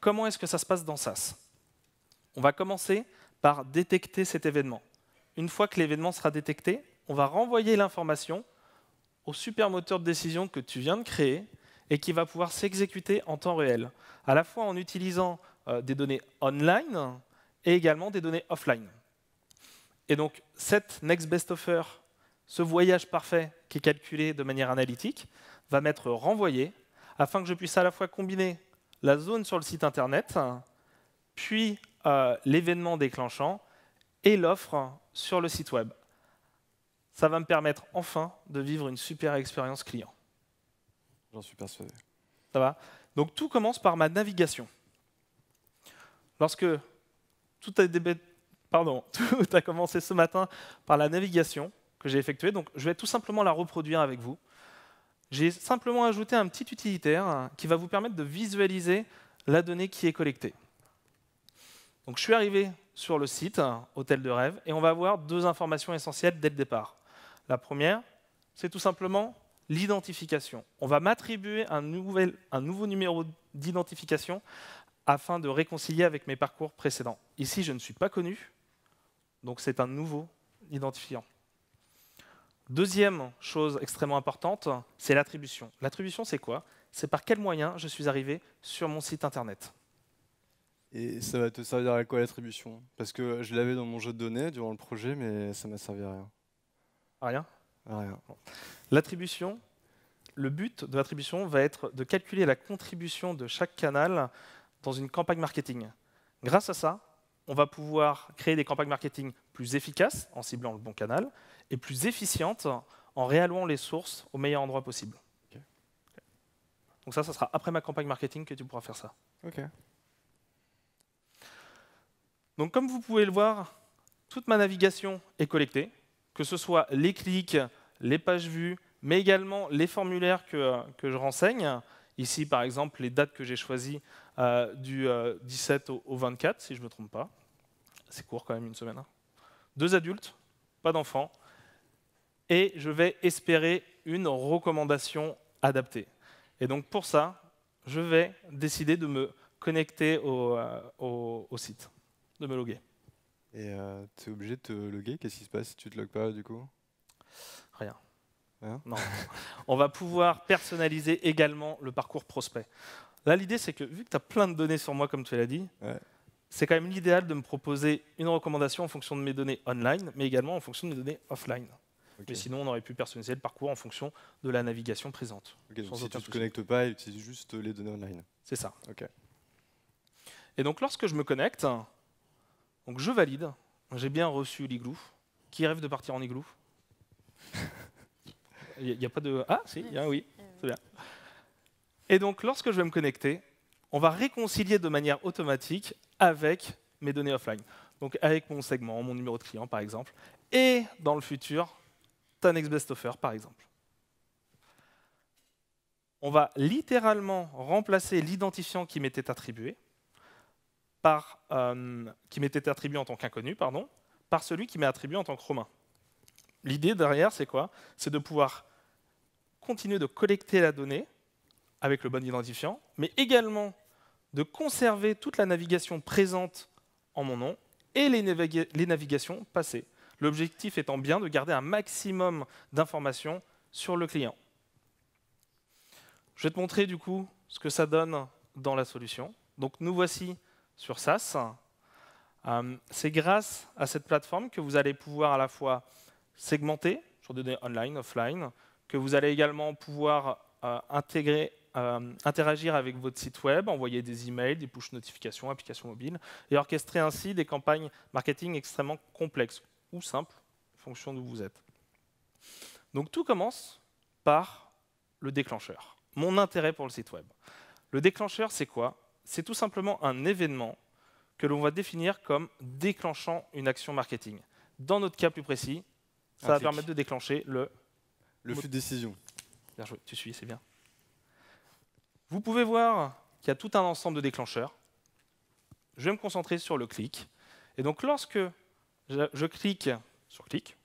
Comment est-ce que ça se passe dans SAS On va commencer par détecter cet événement. Une fois que l'événement sera détecté, on va renvoyer l'information au super moteur de décision que tu viens de créer et qui va pouvoir s'exécuter en temps réel, à la fois en utilisant euh, des données online et également des données offline. Et donc, cette Next Best Offer ce voyage parfait qui est calculé de manière analytique va m'être renvoyé afin que je puisse à la fois combiner la zone sur le site internet, puis euh, l'événement déclenchant et l'offre sur le site web. Ça va me permettre enfin de vivre une super expérience client. J'en suis persuadé. Ça va Donc tout commence par ma navigation. Lorsque Pardon, tout a commencé ce matin par la navigation, que j'ai effectuée. Donc je vais tout simplement la reproduire avec vous. J'ai simplement ajouté un petit utilitaire qui va vous permettre de visualiser la donnée qui est collectée. Donc je suis arrivé sur le site Hôtel de rêve et on va avoir deux informations essentielles dès le départ. La première, c'est tout simplement l'identification. On va m'attribuer un, un nouveau numéro d'identification afin de réconcilier avec mes parcours précédents. Ici, je ne suis pas connu, donc c'est un nouveau identifiant. Deuxième chose extrêmement importante, c'est l'attribution. L'attribution, c'est quoi C'est par quel moyen je suis arrivé sur mon site internet. Et ça va te servir à quoi l'attribution Parce que je l'avais dans mon jeu de données durant le projet, mais ça m'a servi à rien. À rien À rien. L'attribution, le but de l'attribution va être de calculer la contribution de chaque canal dans une campagne marketing. Grâce à ça, on va pouvoir créer des campagnes marketing plus efficaces en ciblant le bon canal, et plus efficiente en réallouant les sources au meilleur endroit possible. Donc ça, ça sera après ma campagne marketing que tu pourras faire ça. Donc comme vous pouvez le voir, toute ma navigation est collectée, que ce soit les clics, les pages vues, mais également les formulaires que, que je renseigne. Ici, par exemple, les dates que j'ai choisies euh, du 17 euh, au, 24, si je ne me trompe pas. C'est court quand même, une semaine. Hein. Deux adultes, pas d'enfants, et je vais espérer une recommandation adaptée. Et donc pour ça, je vais décider de me connecter au, euh, site, de me loguer. Et euh, tu es obligé de te loguer Qu'est-ce qui se passe si tu ne te logues pas du coup Rien. non. On va pouvoir personnaliser également le parcours prospect. Là, l'idée, c'est que vu que tu as plein de données sur moi, comme tu l'as dit, c'est quand même l'idéal de me proposer une recommandation en fonction de mes données online, mais également en fonction de mes données offline. Mais sinon, on aurait pu personnaliser le parcours en fonction de la navigation présente. donc si tu ne te connectes pas, utilise juste les données online. C'est ça. Et donc, lorsque je me connecte, donc je valide, j'ai bien reçu l'igloo. Qui rêve de partir en igloo Il n'y a, pas de... Ah, si, ah oui. C'est bien. Et donc, lorsque je vais me connecter, on va réconcilier de manière automatique avec mes données offline. Donc avec mon segment, mon numéro de client par exemple. Et dans le futur, Tanex best par exemple. On va littéralement remplacer l'identifiant qui m'était attribué par, euh, qui m'était attribué en tant qu'inconnu, pardon, par celui qui m'est attribué en tant que romain. L'idée derrière, c'est quoi C'est de pouvoir continuer de collecter la donnée avec le bon identifiant, mais également de conserver toute la navigation présente en mon nom et les navigations passées l'objectif étant bien de garder un maximum d'informations sur le client. Je vais te montrer du coup ce que ça donne dans la solution. Donc nous voici sur SaaS. Euh, c'est grâce à cette plateforme que vous allez pouvoir à la fois segmenter sur des données online, offline, que vous allez également pouvoir euh, intégrer euh, interagir avec votre site web, envoyer des emails, des push notifications, applications mobiles, et orchestrer ainsi des campagnes marketing extrêmement complexes ou simple, fonction d'où vous êtes. Donc tout commence par le déclencheur, mon intérêt pour le site web. Le déclencheur, c'est quoi C'est tout simplement un événement que l'on va définir comme déclenchant une action marketing. Dans notre cas plus précis, ça va permettre de déclencher le... Le flux de décision. Bien joué, tu suis, c'est bien. Vous pouvez voir qu'il y a tout un ensemble de déclencheurs. Je vais me concentrer sur le clic. Et donc lorsque je, clique sur clic,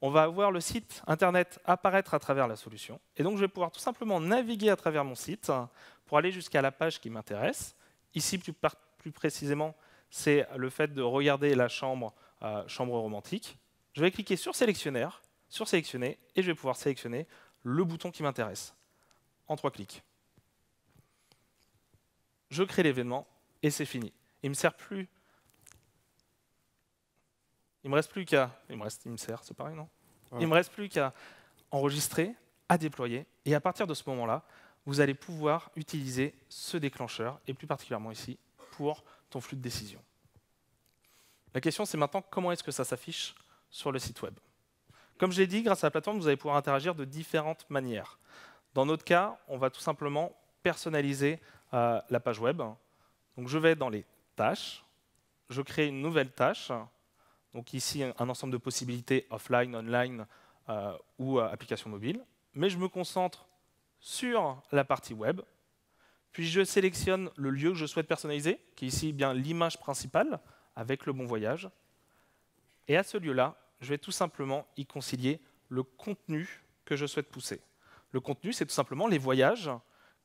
on va voir le site Internet apparaître à travers la solution. Et donc, je vais pouvoir tout simplement naviguer à travers mon site pour aller jusqu'à la page qui m'intéresse. Ici, plus, précisément, c'est le fait de regarder la chambre, euh, chambre romantique. Je vais cliquer sur sélectionner, sur sélectionner, et je vais pouvoir sélectionner le bouton qui m'intéresse en trois clics. Je crée l'événement et c'est fini. Il ne me sert plus il me reste plus qu'à. Il me reste, pareil, non Il me reste plus qu'à enregistrer, à déployer, et à partir de ce moment-là, vous allez pouvoir utiliser ce déclencheur, et plus particulièrement ici, pour ton flux de décision. La question, c'est maintenant comment est-ce que ça s'affiche sur le site web. Comme je l'ai dit, grâce à la plateforme, vous allez pouvoir interagir de différentes manières. Dans notre cas, on va tout simplement personnaliser euh, la page web. Donc je vais dans les tâches, je crée une nouvelle tâche donc ici, un ensemble de possibilités offline, online euh, ou euh, application mobile. Mais je me concentre sur la partie web. Puis je sélectionne le lieu que je souhaite personnaliser, qui est ici bien l'image principale avec le bon voyage. Et à ce lieu-là, je vais tout simplement y concilier le contenu que je souhaite pousser. Le contenu, c'est tout simplement les voyages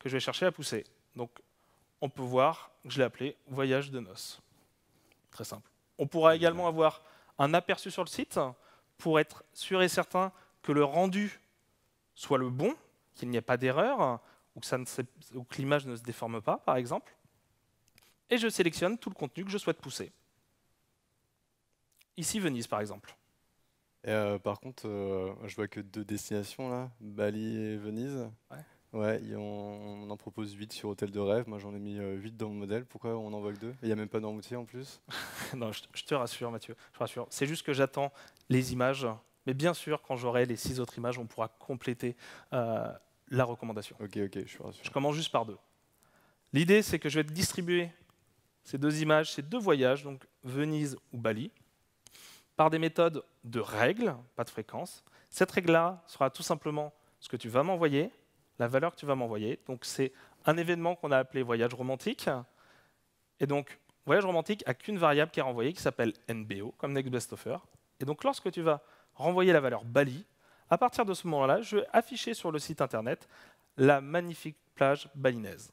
que je vais chercher à pousser. Donc, on peut voir, que je l'ai appelé voyage de noces. Très simple. On pourra également avoir un aperçu sur le site pour être sûr et certain que le rendu soit le bon, qu'il n'y ait pas d'erreur, ou que, l'image ne se déforme pas, par exemple. Et je sélectionne tout le contenu que je souhaite pousser. Ici, Venise, par exemple. Euh, par contre, euh, je vois que deux destinations, là, Bali et Venise. Ouais, on, en propose 8 sur Hôtel de Rêve. Moi, j'en ai mis 8 euh, dans mon modèle. Pourquoi on en voit que 2 Il n'y a même pas d'enroutier en plus Non, je, te rassure, Mathieu. Je rassure. C'est juste que j'attends les images. Mais bien sûr, quand j'aurai les 6 autres images, on pourra compléter euh, la recommandation. Ok, ok, je suis rassuré. Je commence juste par deux. L'idée, c'est que je vais te distribuer ces deux images, ces deux voyages, donc Venise ou Bali, par des méthodes de règles, pas de fréquence. Cette règle-là sera tout simplement ce que tu vas m'envoyer la valeur que tu vas m'envoyer. Donc c'est un événement qu'on a appelé voyage romantique. Et donc, voyage romantique a qu'une variable qui est renvoyée qui s'appelle NBO, comme Next Best Offer. Et donc lorsque tu vas renvoyer la valeur Bali, à partir de ce moment-là, je vais afficher sur le site internet la magnifique plage balinaise.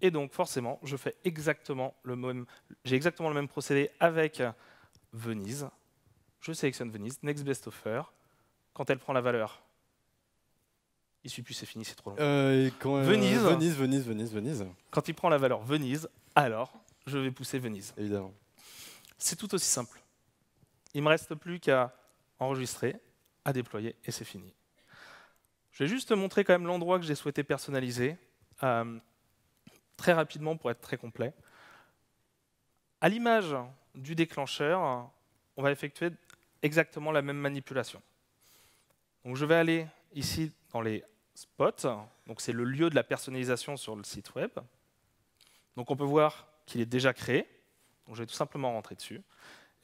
Et donc forcément, je fais exactement le même, j'ai exactement le même procédé avec Venise. Je sélectionne Venise, Next Best Offer. Quand elle prend la valeur il suit plus, c'est fini, c'est trop long. Euh, euh, Venise. Venise, Venise, Venise, Venise. Quand il prend la valeur Venise, alors je vais pousser Venise. Évidemment. C'est tout aussi simple. Il ne me reste plus qu'à enregistrer, à déployer, et c'est fini. Je vais juste te montrer quand même l'endroit que j'ai souhaité personnaliser, euh, très rapidement pour être très complet. À l'image du déclencheur, on va effectuer exactement la même manipulation. Donc je vais aller ici dans les spots. Donc c'est le lieu de la personnalisation sur le site web. Donc on peut voir qu'il est déjà créé. Donc je vais tout simplement rentrer dessus.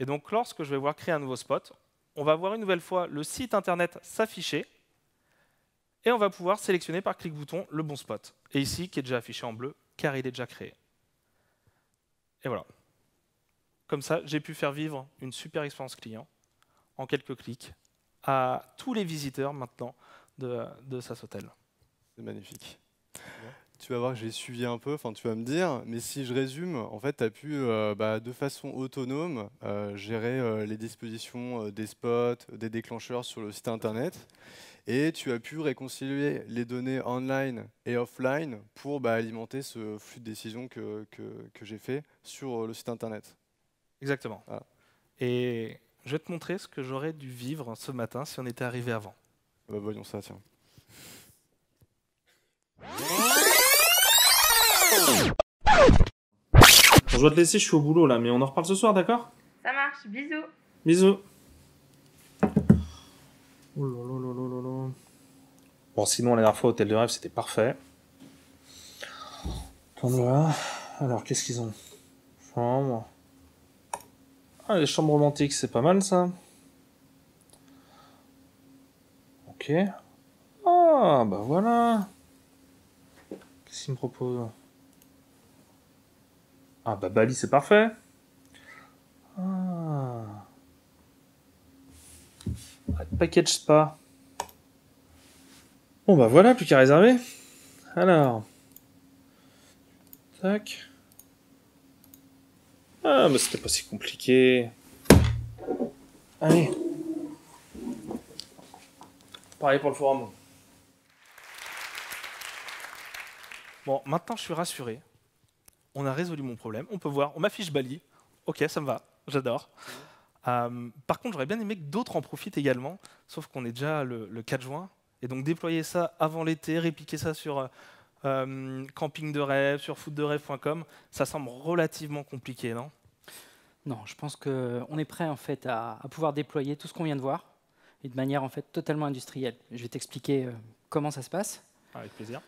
Et donc lorsque je vais voir créer un nouveau spot, on va voir une nouvelle fois le site internet s'afficher et on va pouvoir sélectionner par clic bouton le bon spot. Et ici, qui est déjà affiché en bleu, car il est déjà créé. Et voilà. Comme ça, j'ai pu faire vivre une super expérience client en quelques clics à tous les visiteurs maintenant de, de Sassotel. C'est magnifique. Tu vas voir que j'ai suivi un peu, enfin tu vas me dire, mais si je résume, en fait, tu as pu euh, bah, de façon autonome euh, gérer euh, les dispositions des spots, des déclencheurs sur le site internet, et tu as pu réconcilier les données online et offline pour bah, alimenter ce flux de décision que, que, j'ai fait sur le site internet. Exactement. Ah. Et je vais te montrer ce que j'aurais dû vivre ce matin si on était arrivé avant bah, voyons ça, tiens. Je dois te laisser, je suis au boulot là, mais on en reparle ce soir, d'accord Ça marche, bisous. Bisous. Oh Bon, sinon, la dernière fois, Hôtel de Rêve, c'était parfait. Alors, qu'est-ce qu'ils ont Chambre. Ah, les chambres romantiques, c'est pas mal ça. Ok. Ah, bah voilà. Qu'est-ce qu'il me propose Ah, bah Bali, c'est parfait. Ah. ah. Package spa. Bon, bah voilà, plus qu'à réserver. Alors. Tac. Ah, mais bah, c'était pas si compliqué. Allez. Pareil pour le forum. Bon, maintenant je suis rassuré. On a résolu mon problème. On peut voir, on m'affiche Bali. Ok, ça me va, j'adore. Euh, par contre, j'aurais bien aimé que d'autres en profitent également, sauf qu'on est déjà le, 4 juin. Et donc déployer ça avant l'été, répliquer ça sur euh, camping de rêve, sur footderêve.com, ça semble relativement compliqué, non Non, je pense qu'on est prêt en fait à pouvoir déployer tout ce qu'on vient de voir et de manière en fait totalement industrielle. Je vais t'expliquer euh, comment ça se passe. Avec plaisir.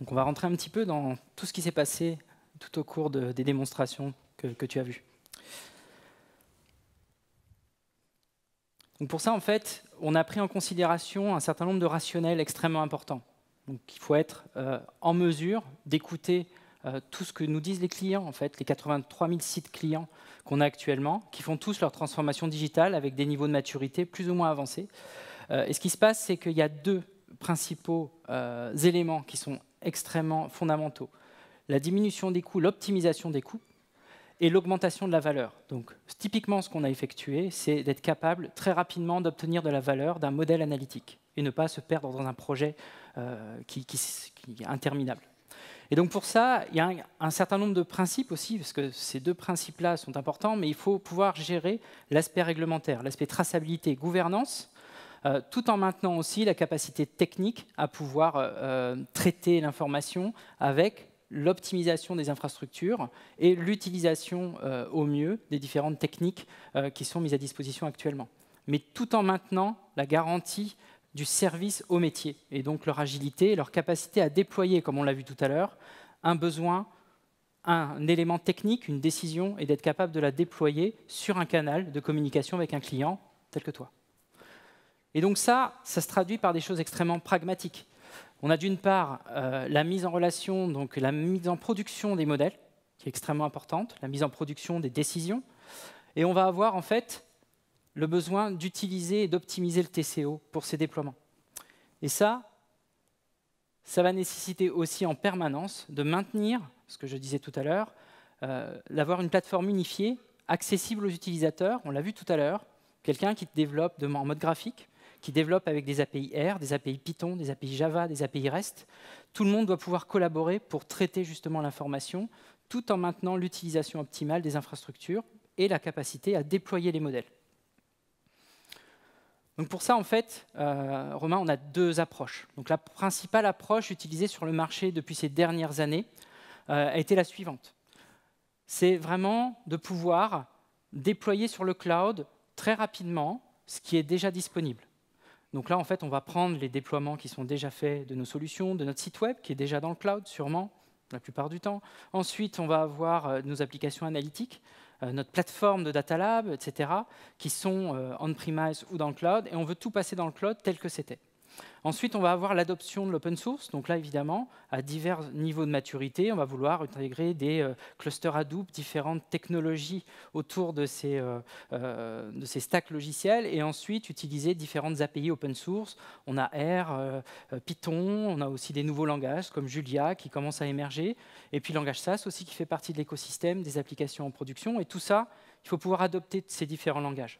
Donc on va rentrer un petit peu dans tout ce qui s'est passé tout au cours des démonstrations que, tu as vues. pour ça, en fait, on a pris en considération un certain nombre de rationnels extrêmement importants. Donc il faut être euh, en mesure d'écouter euh, tout ce que nous disent les clients, en fait, les 83 000 sites clients qu'on a actuellement, qui font tous leur transformation digitale avec des niveaux de maturité plus ou moins avancés. Euh, et ce qui se passe, c'est qu'il y a deux principaux euh, éléments qui sont extrêmement fondamentaux. La diminution des coûts, l'optimisation des coûts et l'augmentation de la valeur. Donc typiquement ce qu'on a effectué, c'est d'être capable très rapidement d'obtenir de la valeur d'un modèle analytique et ne pas se perdre dans un projet qui, est interminable. Et donc pour ça, il y a un, certain nombre de principes aussi, parce que ces deux principes-là sont importants, mais il faut pouvoir gérer l'aspect réglementaire, l'aspect traçabilité, gouvernance, euh, tout en maintenant aussi la capacité technique à pouvoir euh, euh, traiter l'information avec l'optimisation des infrastructures et l'utilisation au mieux des différentes techniques qui sont mises à disposition actuellement. Mais tout en maintenant la garantie du service au métier, et donc leur agilité, leur capacité à déployer, comme on l'a vu tout à l'heure, un besoin, un élément technique, une décision, et d'être capable de la déployer sur un canal de communication avec un client tel que toi. Et donc ça, ça se traduit par des choses extrêmement pragmatiques. On a d'une part euh, la mise en relation, donc la mise en production des modèles, qui est extrêmement importante, la mise en production des décisions, et on va avoir en fait le besoin d'utiliser et d'optimiser le TCO pour ses déploiements. Et ça, ça va nécessiter aussi en permanence de maintenir, ce que je disais tout à l'heure, euh, d'avoir une plateforme unifiée, accessible aux utilisateurs, on l'a vu tout à l'heure, quelqu'un qui développe en mode graphique, qui développe avec des API R, des API Python, des API Java, des API REST. Tout le monde doit pouvoir collaborer pour traiter justement l'information, tout en maintenant l'utilisation optimale des infrastructures et la capacité à déployer les modèles. Donc pour ça, en fait, euh, Romain, on a deux approches. Donc la principale approche utilisée sur le marché depuis ces dernières années euh, a été la suivante. C'est vraiment de pouvoir déployer sur le cloud très rapidement ce qui est déjà disponible. Donc là, en fait, on va prendre les déploiements qui sont déjà faits de nos solutions, de notre site web, qui est déjà dans le cloud, sûrement, la plupart du temps. Ensuite, on va avoir euh, nos applications analytiques, euh, notre plateforme de Data Lab, etc., qui sont euh, on-premise ou dans le cloud, et on veut tout passer dans le cloud tel que c'était. Ensuite, on va avoir l'adoption de l'open source. Donc là, évidemment, à divers niveaux de maturité, on va vouloir intégrer des euh, clusters Hadoop, différentes technologies autour euh, euh, de ces, stacks logiciels, et ensuite utiliser différentes API open source. On a R, Python, on a aussi des nouveaux langages comme Julia qui commence à émerger, et puis langage SaaS aussi qui fait partie de l'écosystème des applications en production. Et tout ça, il faut pouvoir adopter ces différents langages.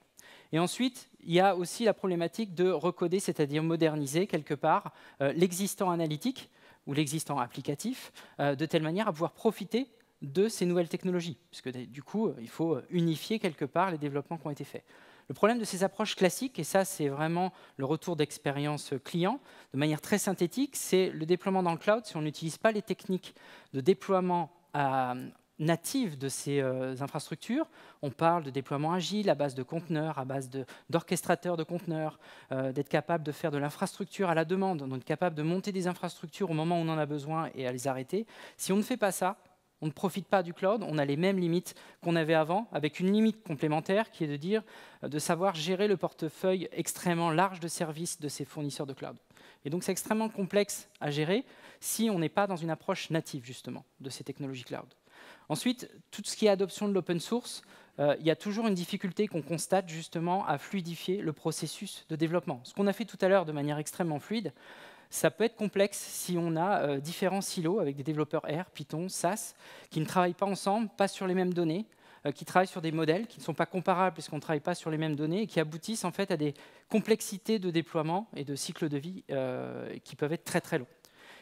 Et ensuite, il y a aussi la problématique de recoder, c'est-à-dire moderniser quelque part euh, l'existant analytique ou l'existant applicatif, euh, de telle manière à pouvoir profiter de ces nouvelles technologies, puisque du coup, euh, il faut unifier quelque part les développements qui ont été faits. Le problème de ces approches classiques, et ça c'est vraiment le retour d'expérience client, de manière très synthétique, c'est le déploiement dans le cloud. Si on n'utilise pas les techniques de déploiement à, natives de ces euh, infrastructures. On parle de déploiement agile à base de conteneurs, à base d'orchestrateurs de, conteneurs, euh, d'être capable de faire de l'infrastructure à la demande, d'être capable de monter des infrastructures au moment où on en a besoin et à les arrêter. Si on ne fait pas ça, on ne profite pas du cloud, on a les mêmes limites qu'on avait avant, avec une limite complémentaire qui est de dire euh, de savoir gérer le portefeuille extrêmement large de services de ces fournisseurs de cloud. Et donc c'est extrêmement complexe à gérer si on n'est pas dans une approche native justement de ces technologies cloud. Ensuite, tout ce qui est adoption de l'open source, euh, il y a toujours une difficulté qu'on constate justement à fluidifier le processus de développement. Ce qu'on a fait tout à l'heure de manière extrêmement fluide, ça peut être complexe si on a euh, différents silos avec des développeurs R, Python, SAS, qui ne travaillent pas ensemble, pas sur les mêmes données, euh, qui travaillent sur des modèles qui ne sont pas comparables puisqu'on ne travaille pas sur les mêmes données et qui aboutissent en fait à des complexités de déploiement et de cycle de vie qui peuvent être très très longs.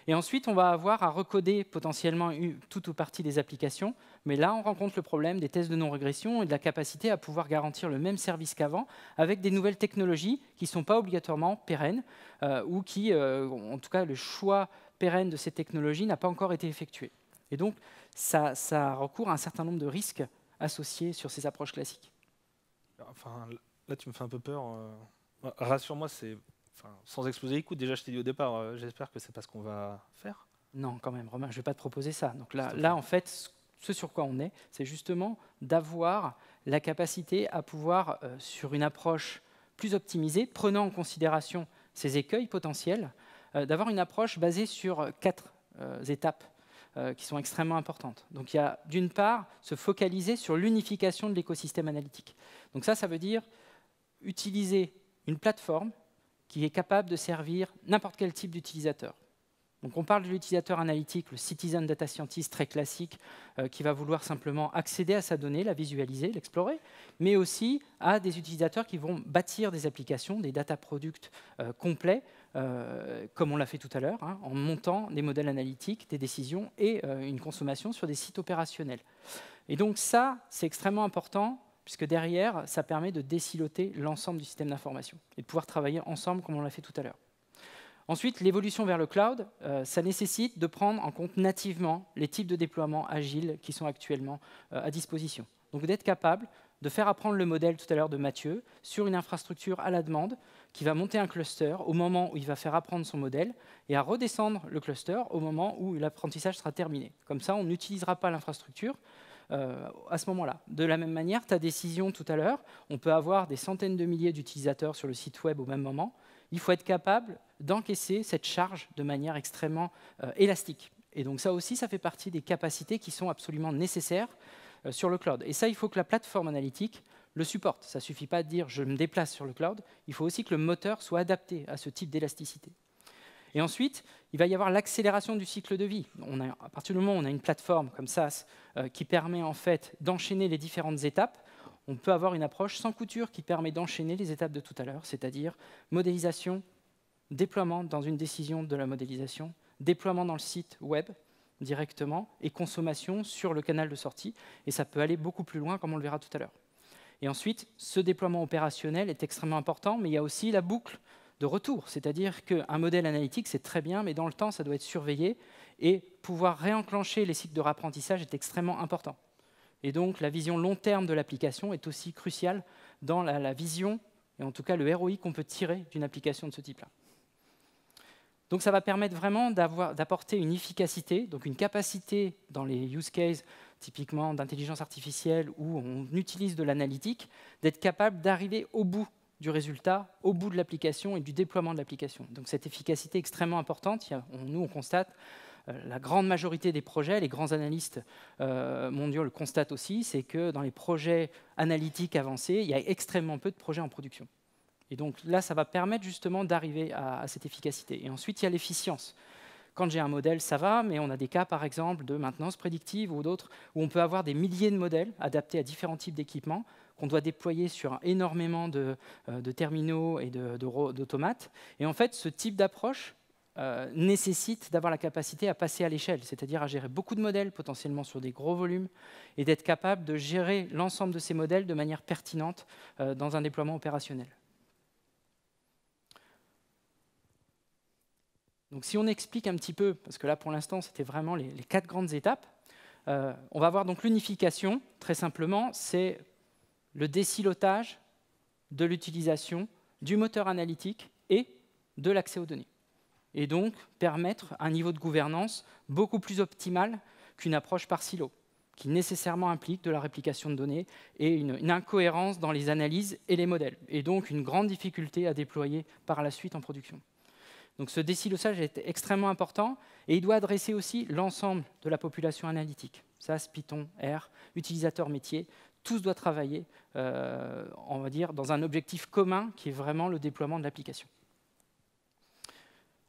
Et ensuite, on va avoir à recoder potentiellement toute ou partie des applications, mais là, on rencontre le problème des tests de non-régression et de la capacité à pouvoir garantir le même service qu'avant avec des nouvelles technologies qui ne sont pas obligatoirement pérennes euh, ou qui, euh, en tout cas, le choix pérenne de ces technologies n'a pas encore été effectué. Et donc, ça, ça recourt à un certain nombre de risques associés sur ces approches classiques. Enfin, là, tu me fais un peu peur. Euh. Rassure-moi, c'est sans exposer écoute, déjà je t'ai dit au départ, euh, j'espère que c'est pas ce qu'on va faire. Non, quand même, Romain, je ne vais pas te proposer ça. Donc là, là en fait, ce sur quoi on est, c'est justement d'avoir la capacité à pouvoir, euh, sur une approche plus optimisée, prenant en considération ces écueils potentiels, euh, d'avoir une approche basée sur quatre étapes qui sont extrêmement importantes. Donc il y a d'une part se focaliser sur l'unification de l'écosystème analytique. Donc ça, ça veut dire utiliser une plateforme qui est capable de servir n'importe quel type d'utilisateur. Donc on parle de l'utilisateur analytique, le citizen data scientist très classique, euh, qui va vouloir simplement accéder à sa donnée, la visualiser, l'explorer, mais aussi à des utilisateurs qui vont bâtir des applications, des data products euh, complets, euh, comme on l'a fait tout à l'heure, hein, en montant des modèles analytiques, des décisions et une consommation sur des sites opérationnels. Et donc ça, c'est extrêmement important puisque derrière, ça permet de désiloter l'ensemble du système d'information et de pouvoir travailler ensemble comme on l'a fait tout à l'heure. Ensuite, l'évolution vers le cloud, euh, ça nécessite de prendre en compte nativement les types de déploiements agiles qui sont actuellement euh, à disposition. Donc d'être capable de faire apprendre le modèle tout à l'heure de Mathieu sur une infrastructure à la demande qui va monter un cluster au moment où il va faire apprendre son modèle et à redescendre le cluster au moment où l'apprentissage sera terminé. Comme ça, on n'utilisera pas l'infrastructure, euh, à ce moment-là. De la même manière, ta décision tout à l'heure, on peut avoir des centaines de milliers d'utilisateurs sur le site web au même moment. Il faut être capable d'encaisser cette charge de manière extrêmement euh, élastique. Et donc ça aussi, ça fait partie des capacités qui sont absolument nécessaires euh, sur le cloud. Et ça, il faut que la plateforme analytique le supporte. Ça ne suffit pas de dire je me déplace sur le cloud, il faut aussi que le moteur soit adapté à ce type d'élasticité. Et ensuite, il va y avoir l'accélération du cycle de vie. à partir du moment où on a une plateforme comme SaaS euh, qui permet en fait d'enchaîner les différentes étapes, on peut avoir une approche sans couture qui permet d'enchaîner les étapes de tout à l'heure, c'est-à-dire modélisation, déploiement dans une décision de la modélisation, déploiement dans le site web directement et consommation sur le canal de sortie. Et ça peut aller beaucoup plus loin, comme on le verra tout à l'heure. Et ensuite, ce déploiement opérationnel est extrêmement important, mais il y a aussi la boucle de retour. C'est-à-dire qu'un modèle analytique, c'est très bien, mais dans le temps, ça doit être surveillé. Et pouvoir réenclencher les cycles de rapprentissage est extrêmement important. Et donc, la vision long terme de l'application est aussi cruciale dans la, vision, et en tout cas le ROI qu'on peut tirer d'une application de ce type-là. Donc, ça va permettre vraiment d'apporter une efficacité, donc une capacité dans les use cases typiquement d'intelligence artificielle où on utilise de l'analytique, d'être capable d'arriver au bout du résultat au bout de l'application et du déploiement de l'application. Donc cette efficacité est extrêmement importante. nous, on constate euh, la grande majorité des projets, les grands analystes euh, mondiaux le constatent aussi, c'est que dans les projets analytiques avancés, il y a extrêmement peu de projets en production. Et donc là, ça va permettre justement d'arriver à, cette efficacité. Et ensuite, il y a l'efficience. Quand j'ai un modèle, ça va, mais on a des cas, par exemple, de maintenance prédictive ou d'autres, où on peut avoir des milliers de modèles adaptés à différents types d'équipements qu'on doit déployer sur énormément de, euh, terminaux et d'automates. et en fait, ce type d'approche euh, nécessite d'avoir la capacité à passer à l'échelle, c'est-à-dire à gérer beaucoup de modèles potentiellement sur des gros volumes et d'être capable de gérer l'ensemble de ces modèles de manière pertinente euh, dans un déploiement opérationnel. Donc si on explique un petit peu, parce que là pour l'instant c'était vraiment les, quatre grandes étapes, on va voir donc l'unification, très simplement, c'est le décilotage de l'utilisation du moteur analytique et de l'accès aux données. Et donc permettre un niveau de gouvernance beaucoup plus optimal qu'une approche par silo, qui nécessairement implique de la réplication de données et une, incohérence dans les analyses et les modèles, et donc une grande difficulté à déployer par la suite en production. Donc ce décilotage est extrêmement important et il doit adresser aussi l'ensemble de la population analytique, SAS, Python, R, utilisateurs métiers, tous doivent travailler, euh, on va dire, dans un objectif commun qui est vraiment le déploiement de l'application.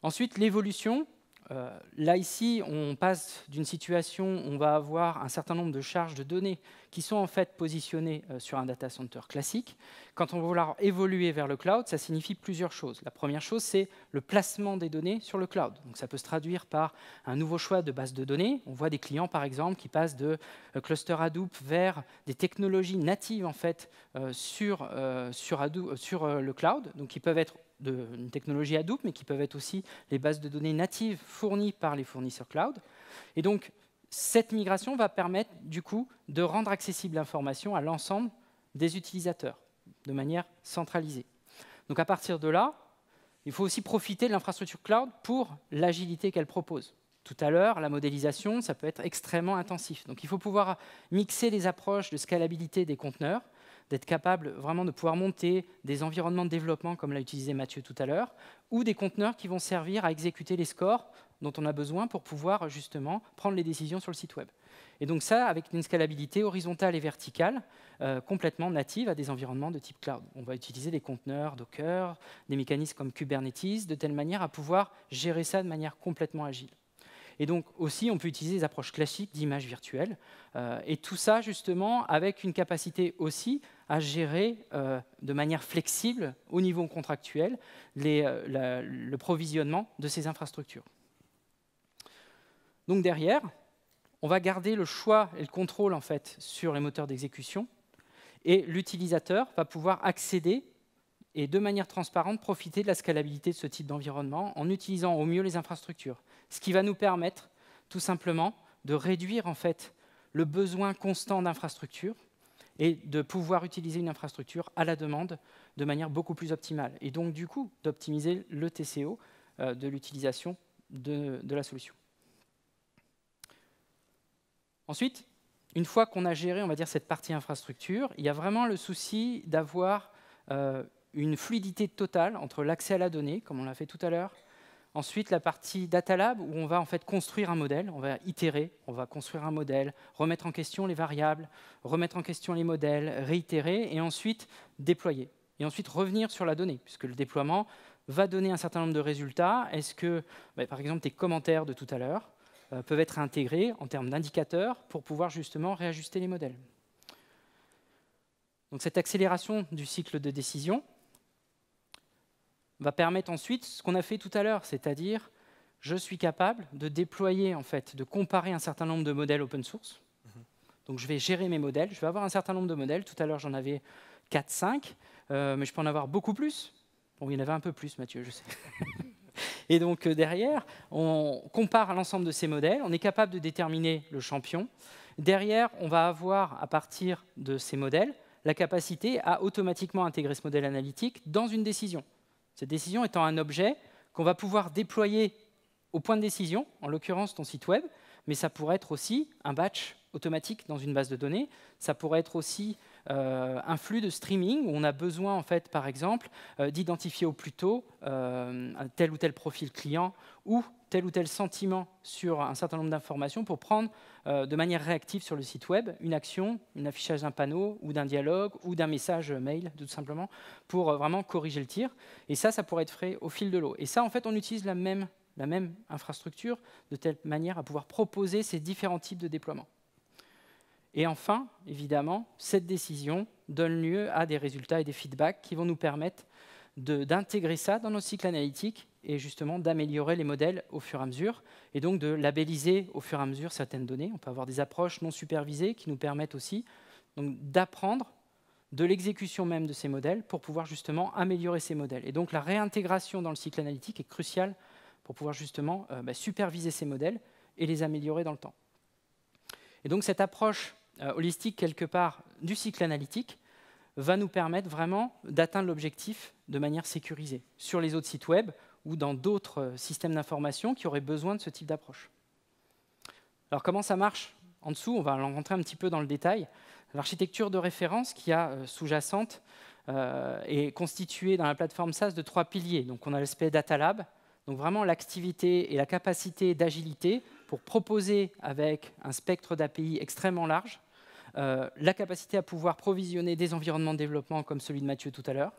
Ensuite, l'évolution, euh, là, ici, on passe d'une situation où on va avoir un certain nombre de charges de données qui sont en fait positionnées euh, sur un data center classique. Quand on va vouloir évoluer vers le cloud, ça signifie plusieurs choses. La première chose, c'est le placement des données sur le cloud. Donc, ça peut se traduire par un nouveau choix de base de données. On voit des clients, par exemple, qui passent de euh, cluster Hadoop vers des technologies natives en fait sur, Hadoop, sur le cloud, donc qui peuvent être d'une technologie Hadoop, mais qui peuvent être aussi les bases de données natives fournies par les fournisseurs cloud. Et donc, cette migration va permettre, du coup, de rendre accessible l'information à l'ensemble des utilisateurs, de manière centralisée. Donc, à partir de là, il faut aussi profiter de l'infrastructure cloud pour l'agilité qu'elle propose. Tout à l'heure, la modélisation, ça peut être extrêmement intensif. Donc, il faut pouvoir mixer les approches de scalabilité des conteneurs d'être capable vraiment de pouvoir monter des environnements de développement, comme l'a utilisé Mathieu tout à l'heure, ou des conteneurs qui vont servir à exécuter les scores dont on a besoin pour pouvoir justement prendre les décisions sur le site web. Et donc ça, avec une scalabilité horizontale et verticale, euh, complètement native à des environnements de type cloud. On va utiliser des conteneurs Docker, des mécanismes comme Kubernetes, de telle manière à pouvoir gérer ça de manière complètement agile. Et donc aussi, on peut utiliser des approches classiques d'images virtuelles. Euh, et tout ça, justement, avec une capacité aussi à gérer euh, de manière flexible, au niveau contractuel, euh, le provisionnement de ces infrastructures. Donc derrière, on va garder le choix et le contrôle en fait sur les moteurs d'exécution, et l'utilisateur va pouvoir accéder et de manière transparente profiter de la scalabilité de ce type d'environnement en utilisant au mieux les infrastructures ce qui va nous permettre tout simplement de réduire en fait le besoin constant d'infrastructures et de pouvoir utiliser une infrastructure à la demande de manière beaucoup plus optimale. Et donc, du coup, d'optimiser le TCO euh, de l'utilisation de, la solution. Ensuite, une fois qu'on a géré, on va dire, cette partie infrastructure, il y a vraiment le souci d'avoir euh, une fluidité totale entre l'accès à la donnée, comme on l'a fait tout à l'heure, Ensuite, la partie Data Lab, où on va en fait construire un modèle, on va itérer, on va construire un modèle, remettre en question les variables, remettre en question les modèles, réitérer, et ensuite déployer. Et ensuite revenir sur la donnée, puisque le déploiement va donner un certain nombre de résultats. Est-ce que, bah, par exemple, tes commentaires de tout à l'heure euh, peuvent être intégrés en termes d'indicateurs pour pouvoir justement réajuster les modèles donc cette accélération du cycle de décision, va permettre ensuite ce qu'on a fait tout à l'heure, c'est-à-dire je suis capable de déployer, en fait, de comparer un certain nombre de modèles open source. Mhm. Donc je vais gérer mes modèles, je vais avoir un certain nombre de modèles. Tout à l'heure j'en avais 4, 5, euh, mais je peux en avoir beaucoup plus. Bon, il y en avait un peu plus, Mathieu, je sais. Et donc euh, derrière, on compare l'ensemble de ces modèles, on est capable de déterminer le champion. Derrière, on va avoir, à partir de ces modèles, la capacité à automatiquement intégrer ce modèle analytique dans une décision. Cette décision étant un objet qu'on va pouvoir déployer au point de décision, en l'occurrence ton site web, mais ça pourrait être aussi un batch automatique dans une base de données, ça pourrait être aussi euh, un flux de streaming où on a besoin, en fait, par exemple, euh, d'identifier au plus tôt euh, tel ou tel profil client ou tel ou tel sentiment sur un certain nombre d'informations pour prendre euh, de manière réactive sur le site web une action, un affichage d'un panneau ou d'un dialogue ou d'un message mail tout simplement pour euh, vraiment corriger le tir. Et ça, ça pourrait être fait au fil de l'eau. Et ça, en fait, on utilise la même, la même infrastructure de telle manière à pouvoir proposer ces différents types de déploiements. Et enfin, évidemment, cette décision donne lieu à des résultats et des feedbacks qui vont nous permettre d'intégrer ça dans nos cycles analytiques et justement d'améliorer les modèles au fur et à mesure, et donc de labelliser au fur et à mesure certaines données. On peut avoir des approches non supervisées qui nous permettent aussi d'apprendre de l'exécution même de ces modèles pour pouvoir justement améliorer ces modèles. Et donc la réintégration dans le cycle analytique est cruciale pour pouvoir justement euh, bah, superviser ces modèles et les améliorer dans le temps. Et donc cette approche euh, holistique quelque part du cycle analytique va nous permettre vraiment d'atteindre l'objectif de manière sécurisée. Sur les autres sites web, ou dans d'autres euh, systèmes d'information qui auraient besoin de ce type d'approche. Alors comment ça marche En dessous, on va rentrer un petit peu dans le détail. L'architecture de référence qui a euh, sous-jacente euh, est constituée dans la plateforme SaaS de trois piliers. Donc on a l'aspect Data Lab, donc vraiment l'activité et la capacité d'agilité pour proposer avec un spectre d'API extrêmement large, la capacité à pouvoir provisionner des environnements de développement comme celui de Mathieu tout à l'heure,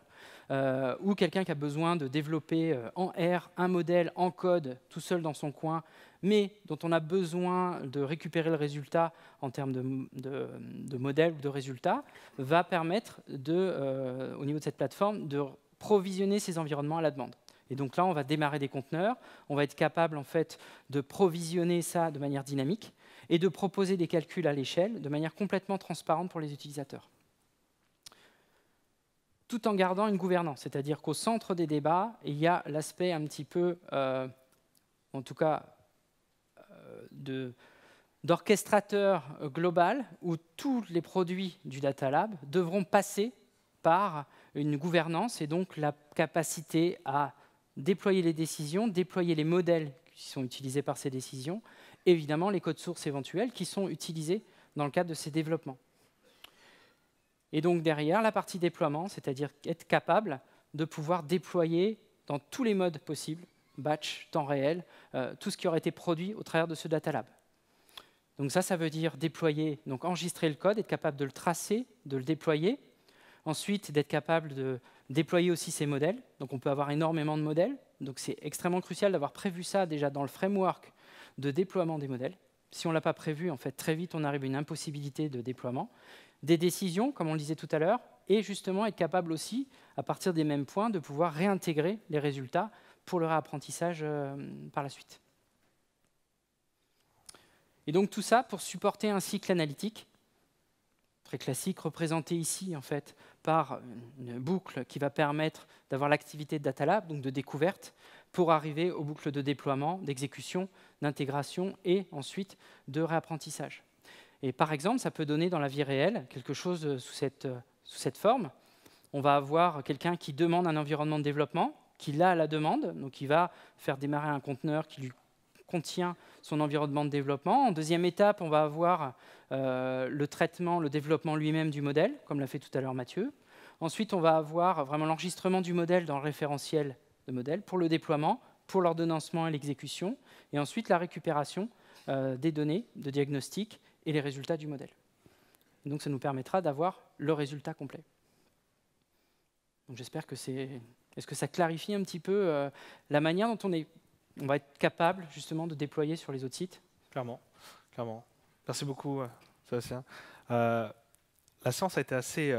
euh, ou quelqu'un qui a besoin de développer euh, en R un modèle en code tout seul dans son coin, mais dont on a besoin de récupérer le résultat en termes de, modèle ou de résultat, va permettre de, euh, au niveau de cette plateforme de provisionner ces environnements à la demande. Et donc là, on va démarrer des conteneurs, on va être capable en fait de provisionner ça de manière dynamique et de proposer des calculs à l'échelle de manière complètement transparente pour les utilisateurs tout en gardant une gouvernance. C'est-à-dire qu'au centre des débats, il y a l'aspect un petit peu, euh, en tout cas, euh, d'orchestrateur global, où tous les produits du Data Lab devront passer par une gouvernance et donc la capacité à déployer les décisions, déployer les modèles qui sont utilisés par ces décisions, évidemment les codes sources éventuels qui sont utilisés dans le cadre de ces développements. Et donc derrière, la partie déploiement, c'est-à-dire être capable de pouvoir déployer dans tous les modes possibles, batch, temps réel, euh, tout ce qui aurait été produit au travers de ce data lab. Donc ça, ça veut dire déployer, donc enregistrer le code, être capable de le tracer, de le déployer. Ensuite, d'être capable de déployer aussi ces modèles. Donc on peut avoir énormément de modèles. Donc c'est extrêmement crucial d'avoir prévu ça déjà dans le framework de déploiement des modèles. Si on ne l'a pas prévu, en fait, très vite, on arrive à une impossibilité de déploiement des décisions, comme on le disait tout à l'heure, et justement être capable aussi, à partir des mêmes points, de pouvoir réintégrer les résultats pour le réapprentissage euh, par la suite. Et donc tout ça pour supporter un cycle analytique, très classique, représenté ici en fait par une boucle qui va permettre d'avoir l'activité de Data Lab, donc de découverte, pour arriver aux boucles de déploiement, d'exécution, d'intégration et ensuite de réapprentissage. Et par exemple, ça peut donner dans la vie réelle quelque chose euh, sous cette, euh, sous cette forme. On va avoir quelqu'un qui demande un environnement de développement, qui l'a à la demande, donc il va faire démarrer un conteneur qui lui contient son environnement de développement. En deuxième étape, on va avoir euh, le traitement, le développement lui-même du modèle, comme l'a fait tout à l'heure Mathieu. Ensuite, on va avoir vraiment l'enregistrement du modèle dans le référentiel de modèle pour le déploiement, pour l'ordonnancement et l'exécution, et ensuite la récupération des données de diagnostic et les résultats du modèle. donc ça nous permettra d'avoir le résultat complet. Donc j'espère que c'est... Est-ce que ça clarifie un petit peu euh, la manière dont on, est... on va être capable justement de déployer sur les autres sites Clairement, clairement. Merci beaucoup, euh, Sébastien. Euh, la séance a été assez,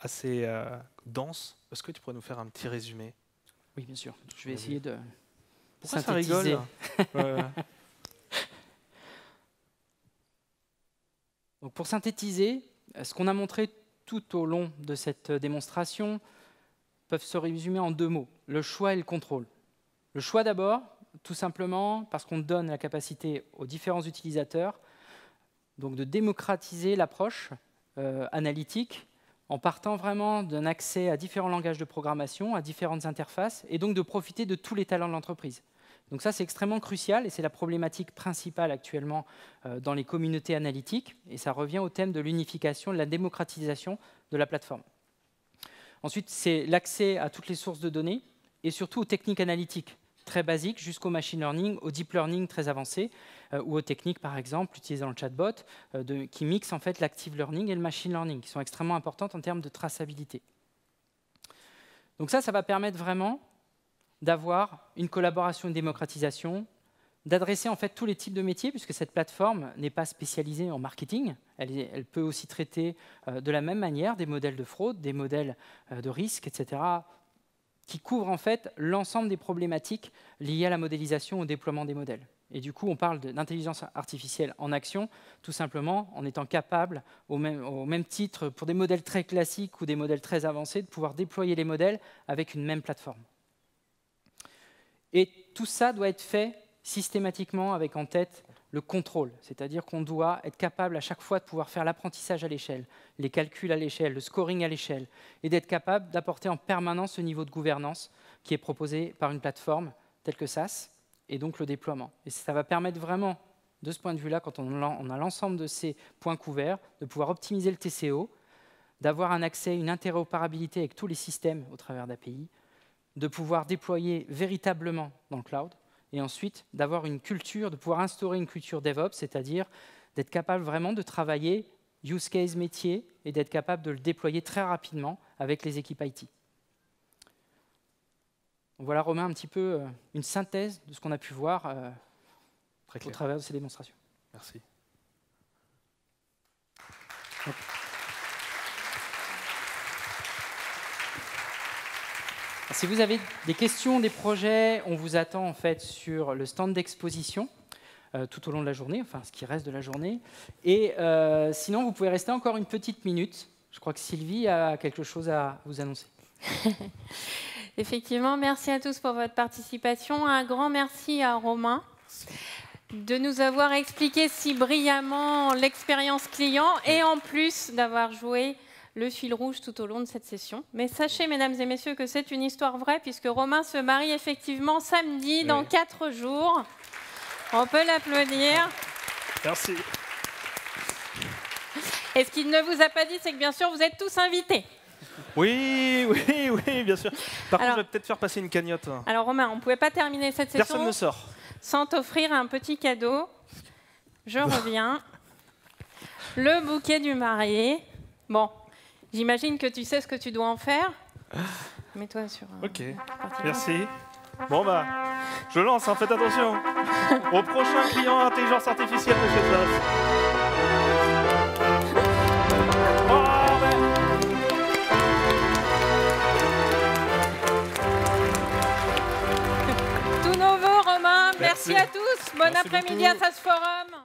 assez dense. Est-ce que tu pourrais nous faire un petit résumé Oui, bien sûr. Je vais essayer de... Pourquoi ça rigole pour synthétiser, euh, ce qu'on a montré tout au long de cette euh, démonstration peut se résumer en deux mots, le choix et le contrôle. Le choix d'abord, tout simplement parce qu'on donne la capacité aux différents utilisateurs donc de démocratiser l'approche euh, analytique en partant vraiment d'un accès à différents langages de programmation, à différentes interfaces, et donc de profiter de tous les talents de l'entreprise. Donc ça, c'est extrêmement crucial et c'est la problématique principale actuellement euh, dans les communautés analytiques. Et ça revient au thème de l'unification, de la démocratisation de la plateforme. Ensuite, c'est l'accès à toutes les sources de données et surtout aux techniques analytiques très basiques jusqu'au machine learning, au deep learning très avancé euh, ou aux techniques par exemple utilisées dans le chatbot euh, qui mixent en fait l'active learning et le machine learning qui sont extrêmement importantes en termes de traçabilité. Donc ça, ça va permettre vraiment d'avoir une collaboration, une démocratisation, d'adresser en fait tous les types de métiers, puisque cette plateforme n'est pas spécialisée en marketing. Elle, peut aussi traiter euh, de la même manière des modèles de fraude, des modèles euh, de risque, etc., qui couvrent en fait l'ensemble des problématiques liées à la modélisation, au déploiement des modèles. Et du coup, on parle d'intelligence artificielle en action, tout simplement en étant capable, au même, titre, pour des modèles très classiques ou des modèles très avancés, de pouvoir déployer les modèles avec une même plateforme. Et tout ça doit être fait systématiquement avec en tête le contrôle, c'est-à-dire qu'on doit être capable à chaque fois de pouvoir faire l'apprentissage à l'échelle, les calculs à l'échelle, le scoring à l'échelle, et d'être capable d'apporter en permanence ce niveau de gouvernance qui est proposé par une plateforme telle que SaaS, et donc le déploiement. Et ça va permettre vraiment, de ce point de vue-là, quand on a l'ensemble de ces points couverts, de pouvoir optimiser le TCO, d'avoir un accès, une interopérabilité avec tous les systèmes au travers d'API, de pouvoir déployer véritablement dans le cloud, et ensuite d'avoir une culture, de pouvoir instaurer une culture DevOps, c'est-à-dire d'être capable vraiment de travailler use case métier et d'être capable de le déployer très rapidement avec les équipes IT. Voilà, Romain, un petit peu euh, une synthèse de ce qu'on a pu voir euh, au travers de ces démonstrations. Merci. Si vous avez des questions, des projets, on vous attend en fait sur le stand d'exposition euh, tout au long de la journée, enfin ce qui reste de la journée. Et euh, sinon, vous pouvez rester encore une petite minute. Je crois que Sylvie a quelque chose à vous annoncer. Effectivement, merci à tous pour votre participation. Un grand merci à Romain de nous avoir expliqué si brillamment l'expérience client et en plus d'avoir joué le fil rouge tout au long de cette session. Mais sachez, mesdames et messieurs, que c'est une histoire vraie, puisque Romain se marie effectivement samedi, dans quatre jours. On peut l'applaudir. Merci. Et ce qu'il ne vous a pas dit, c'est que bien sûr, vous êtes tous invités. Oui, oui, oui, bien sûr. Par contre, je vais peut-être faire passer une cagnotte. Alors, Romain, on ne pouvait pas terminer cette session. sort. Sans t'offrir un petit cadeau. Je reviens. Le bouquet du marié. Bon, J'imagine que tu sais ce que tu dois en faire. Mets-toi sur. Ok. Merci. Bon bah, je lance. Hein, faites attention. Au prochain client intelligence artificielle de chez tout ben... Romain. Merci, à tous. Bon après-midi à SAS Forum.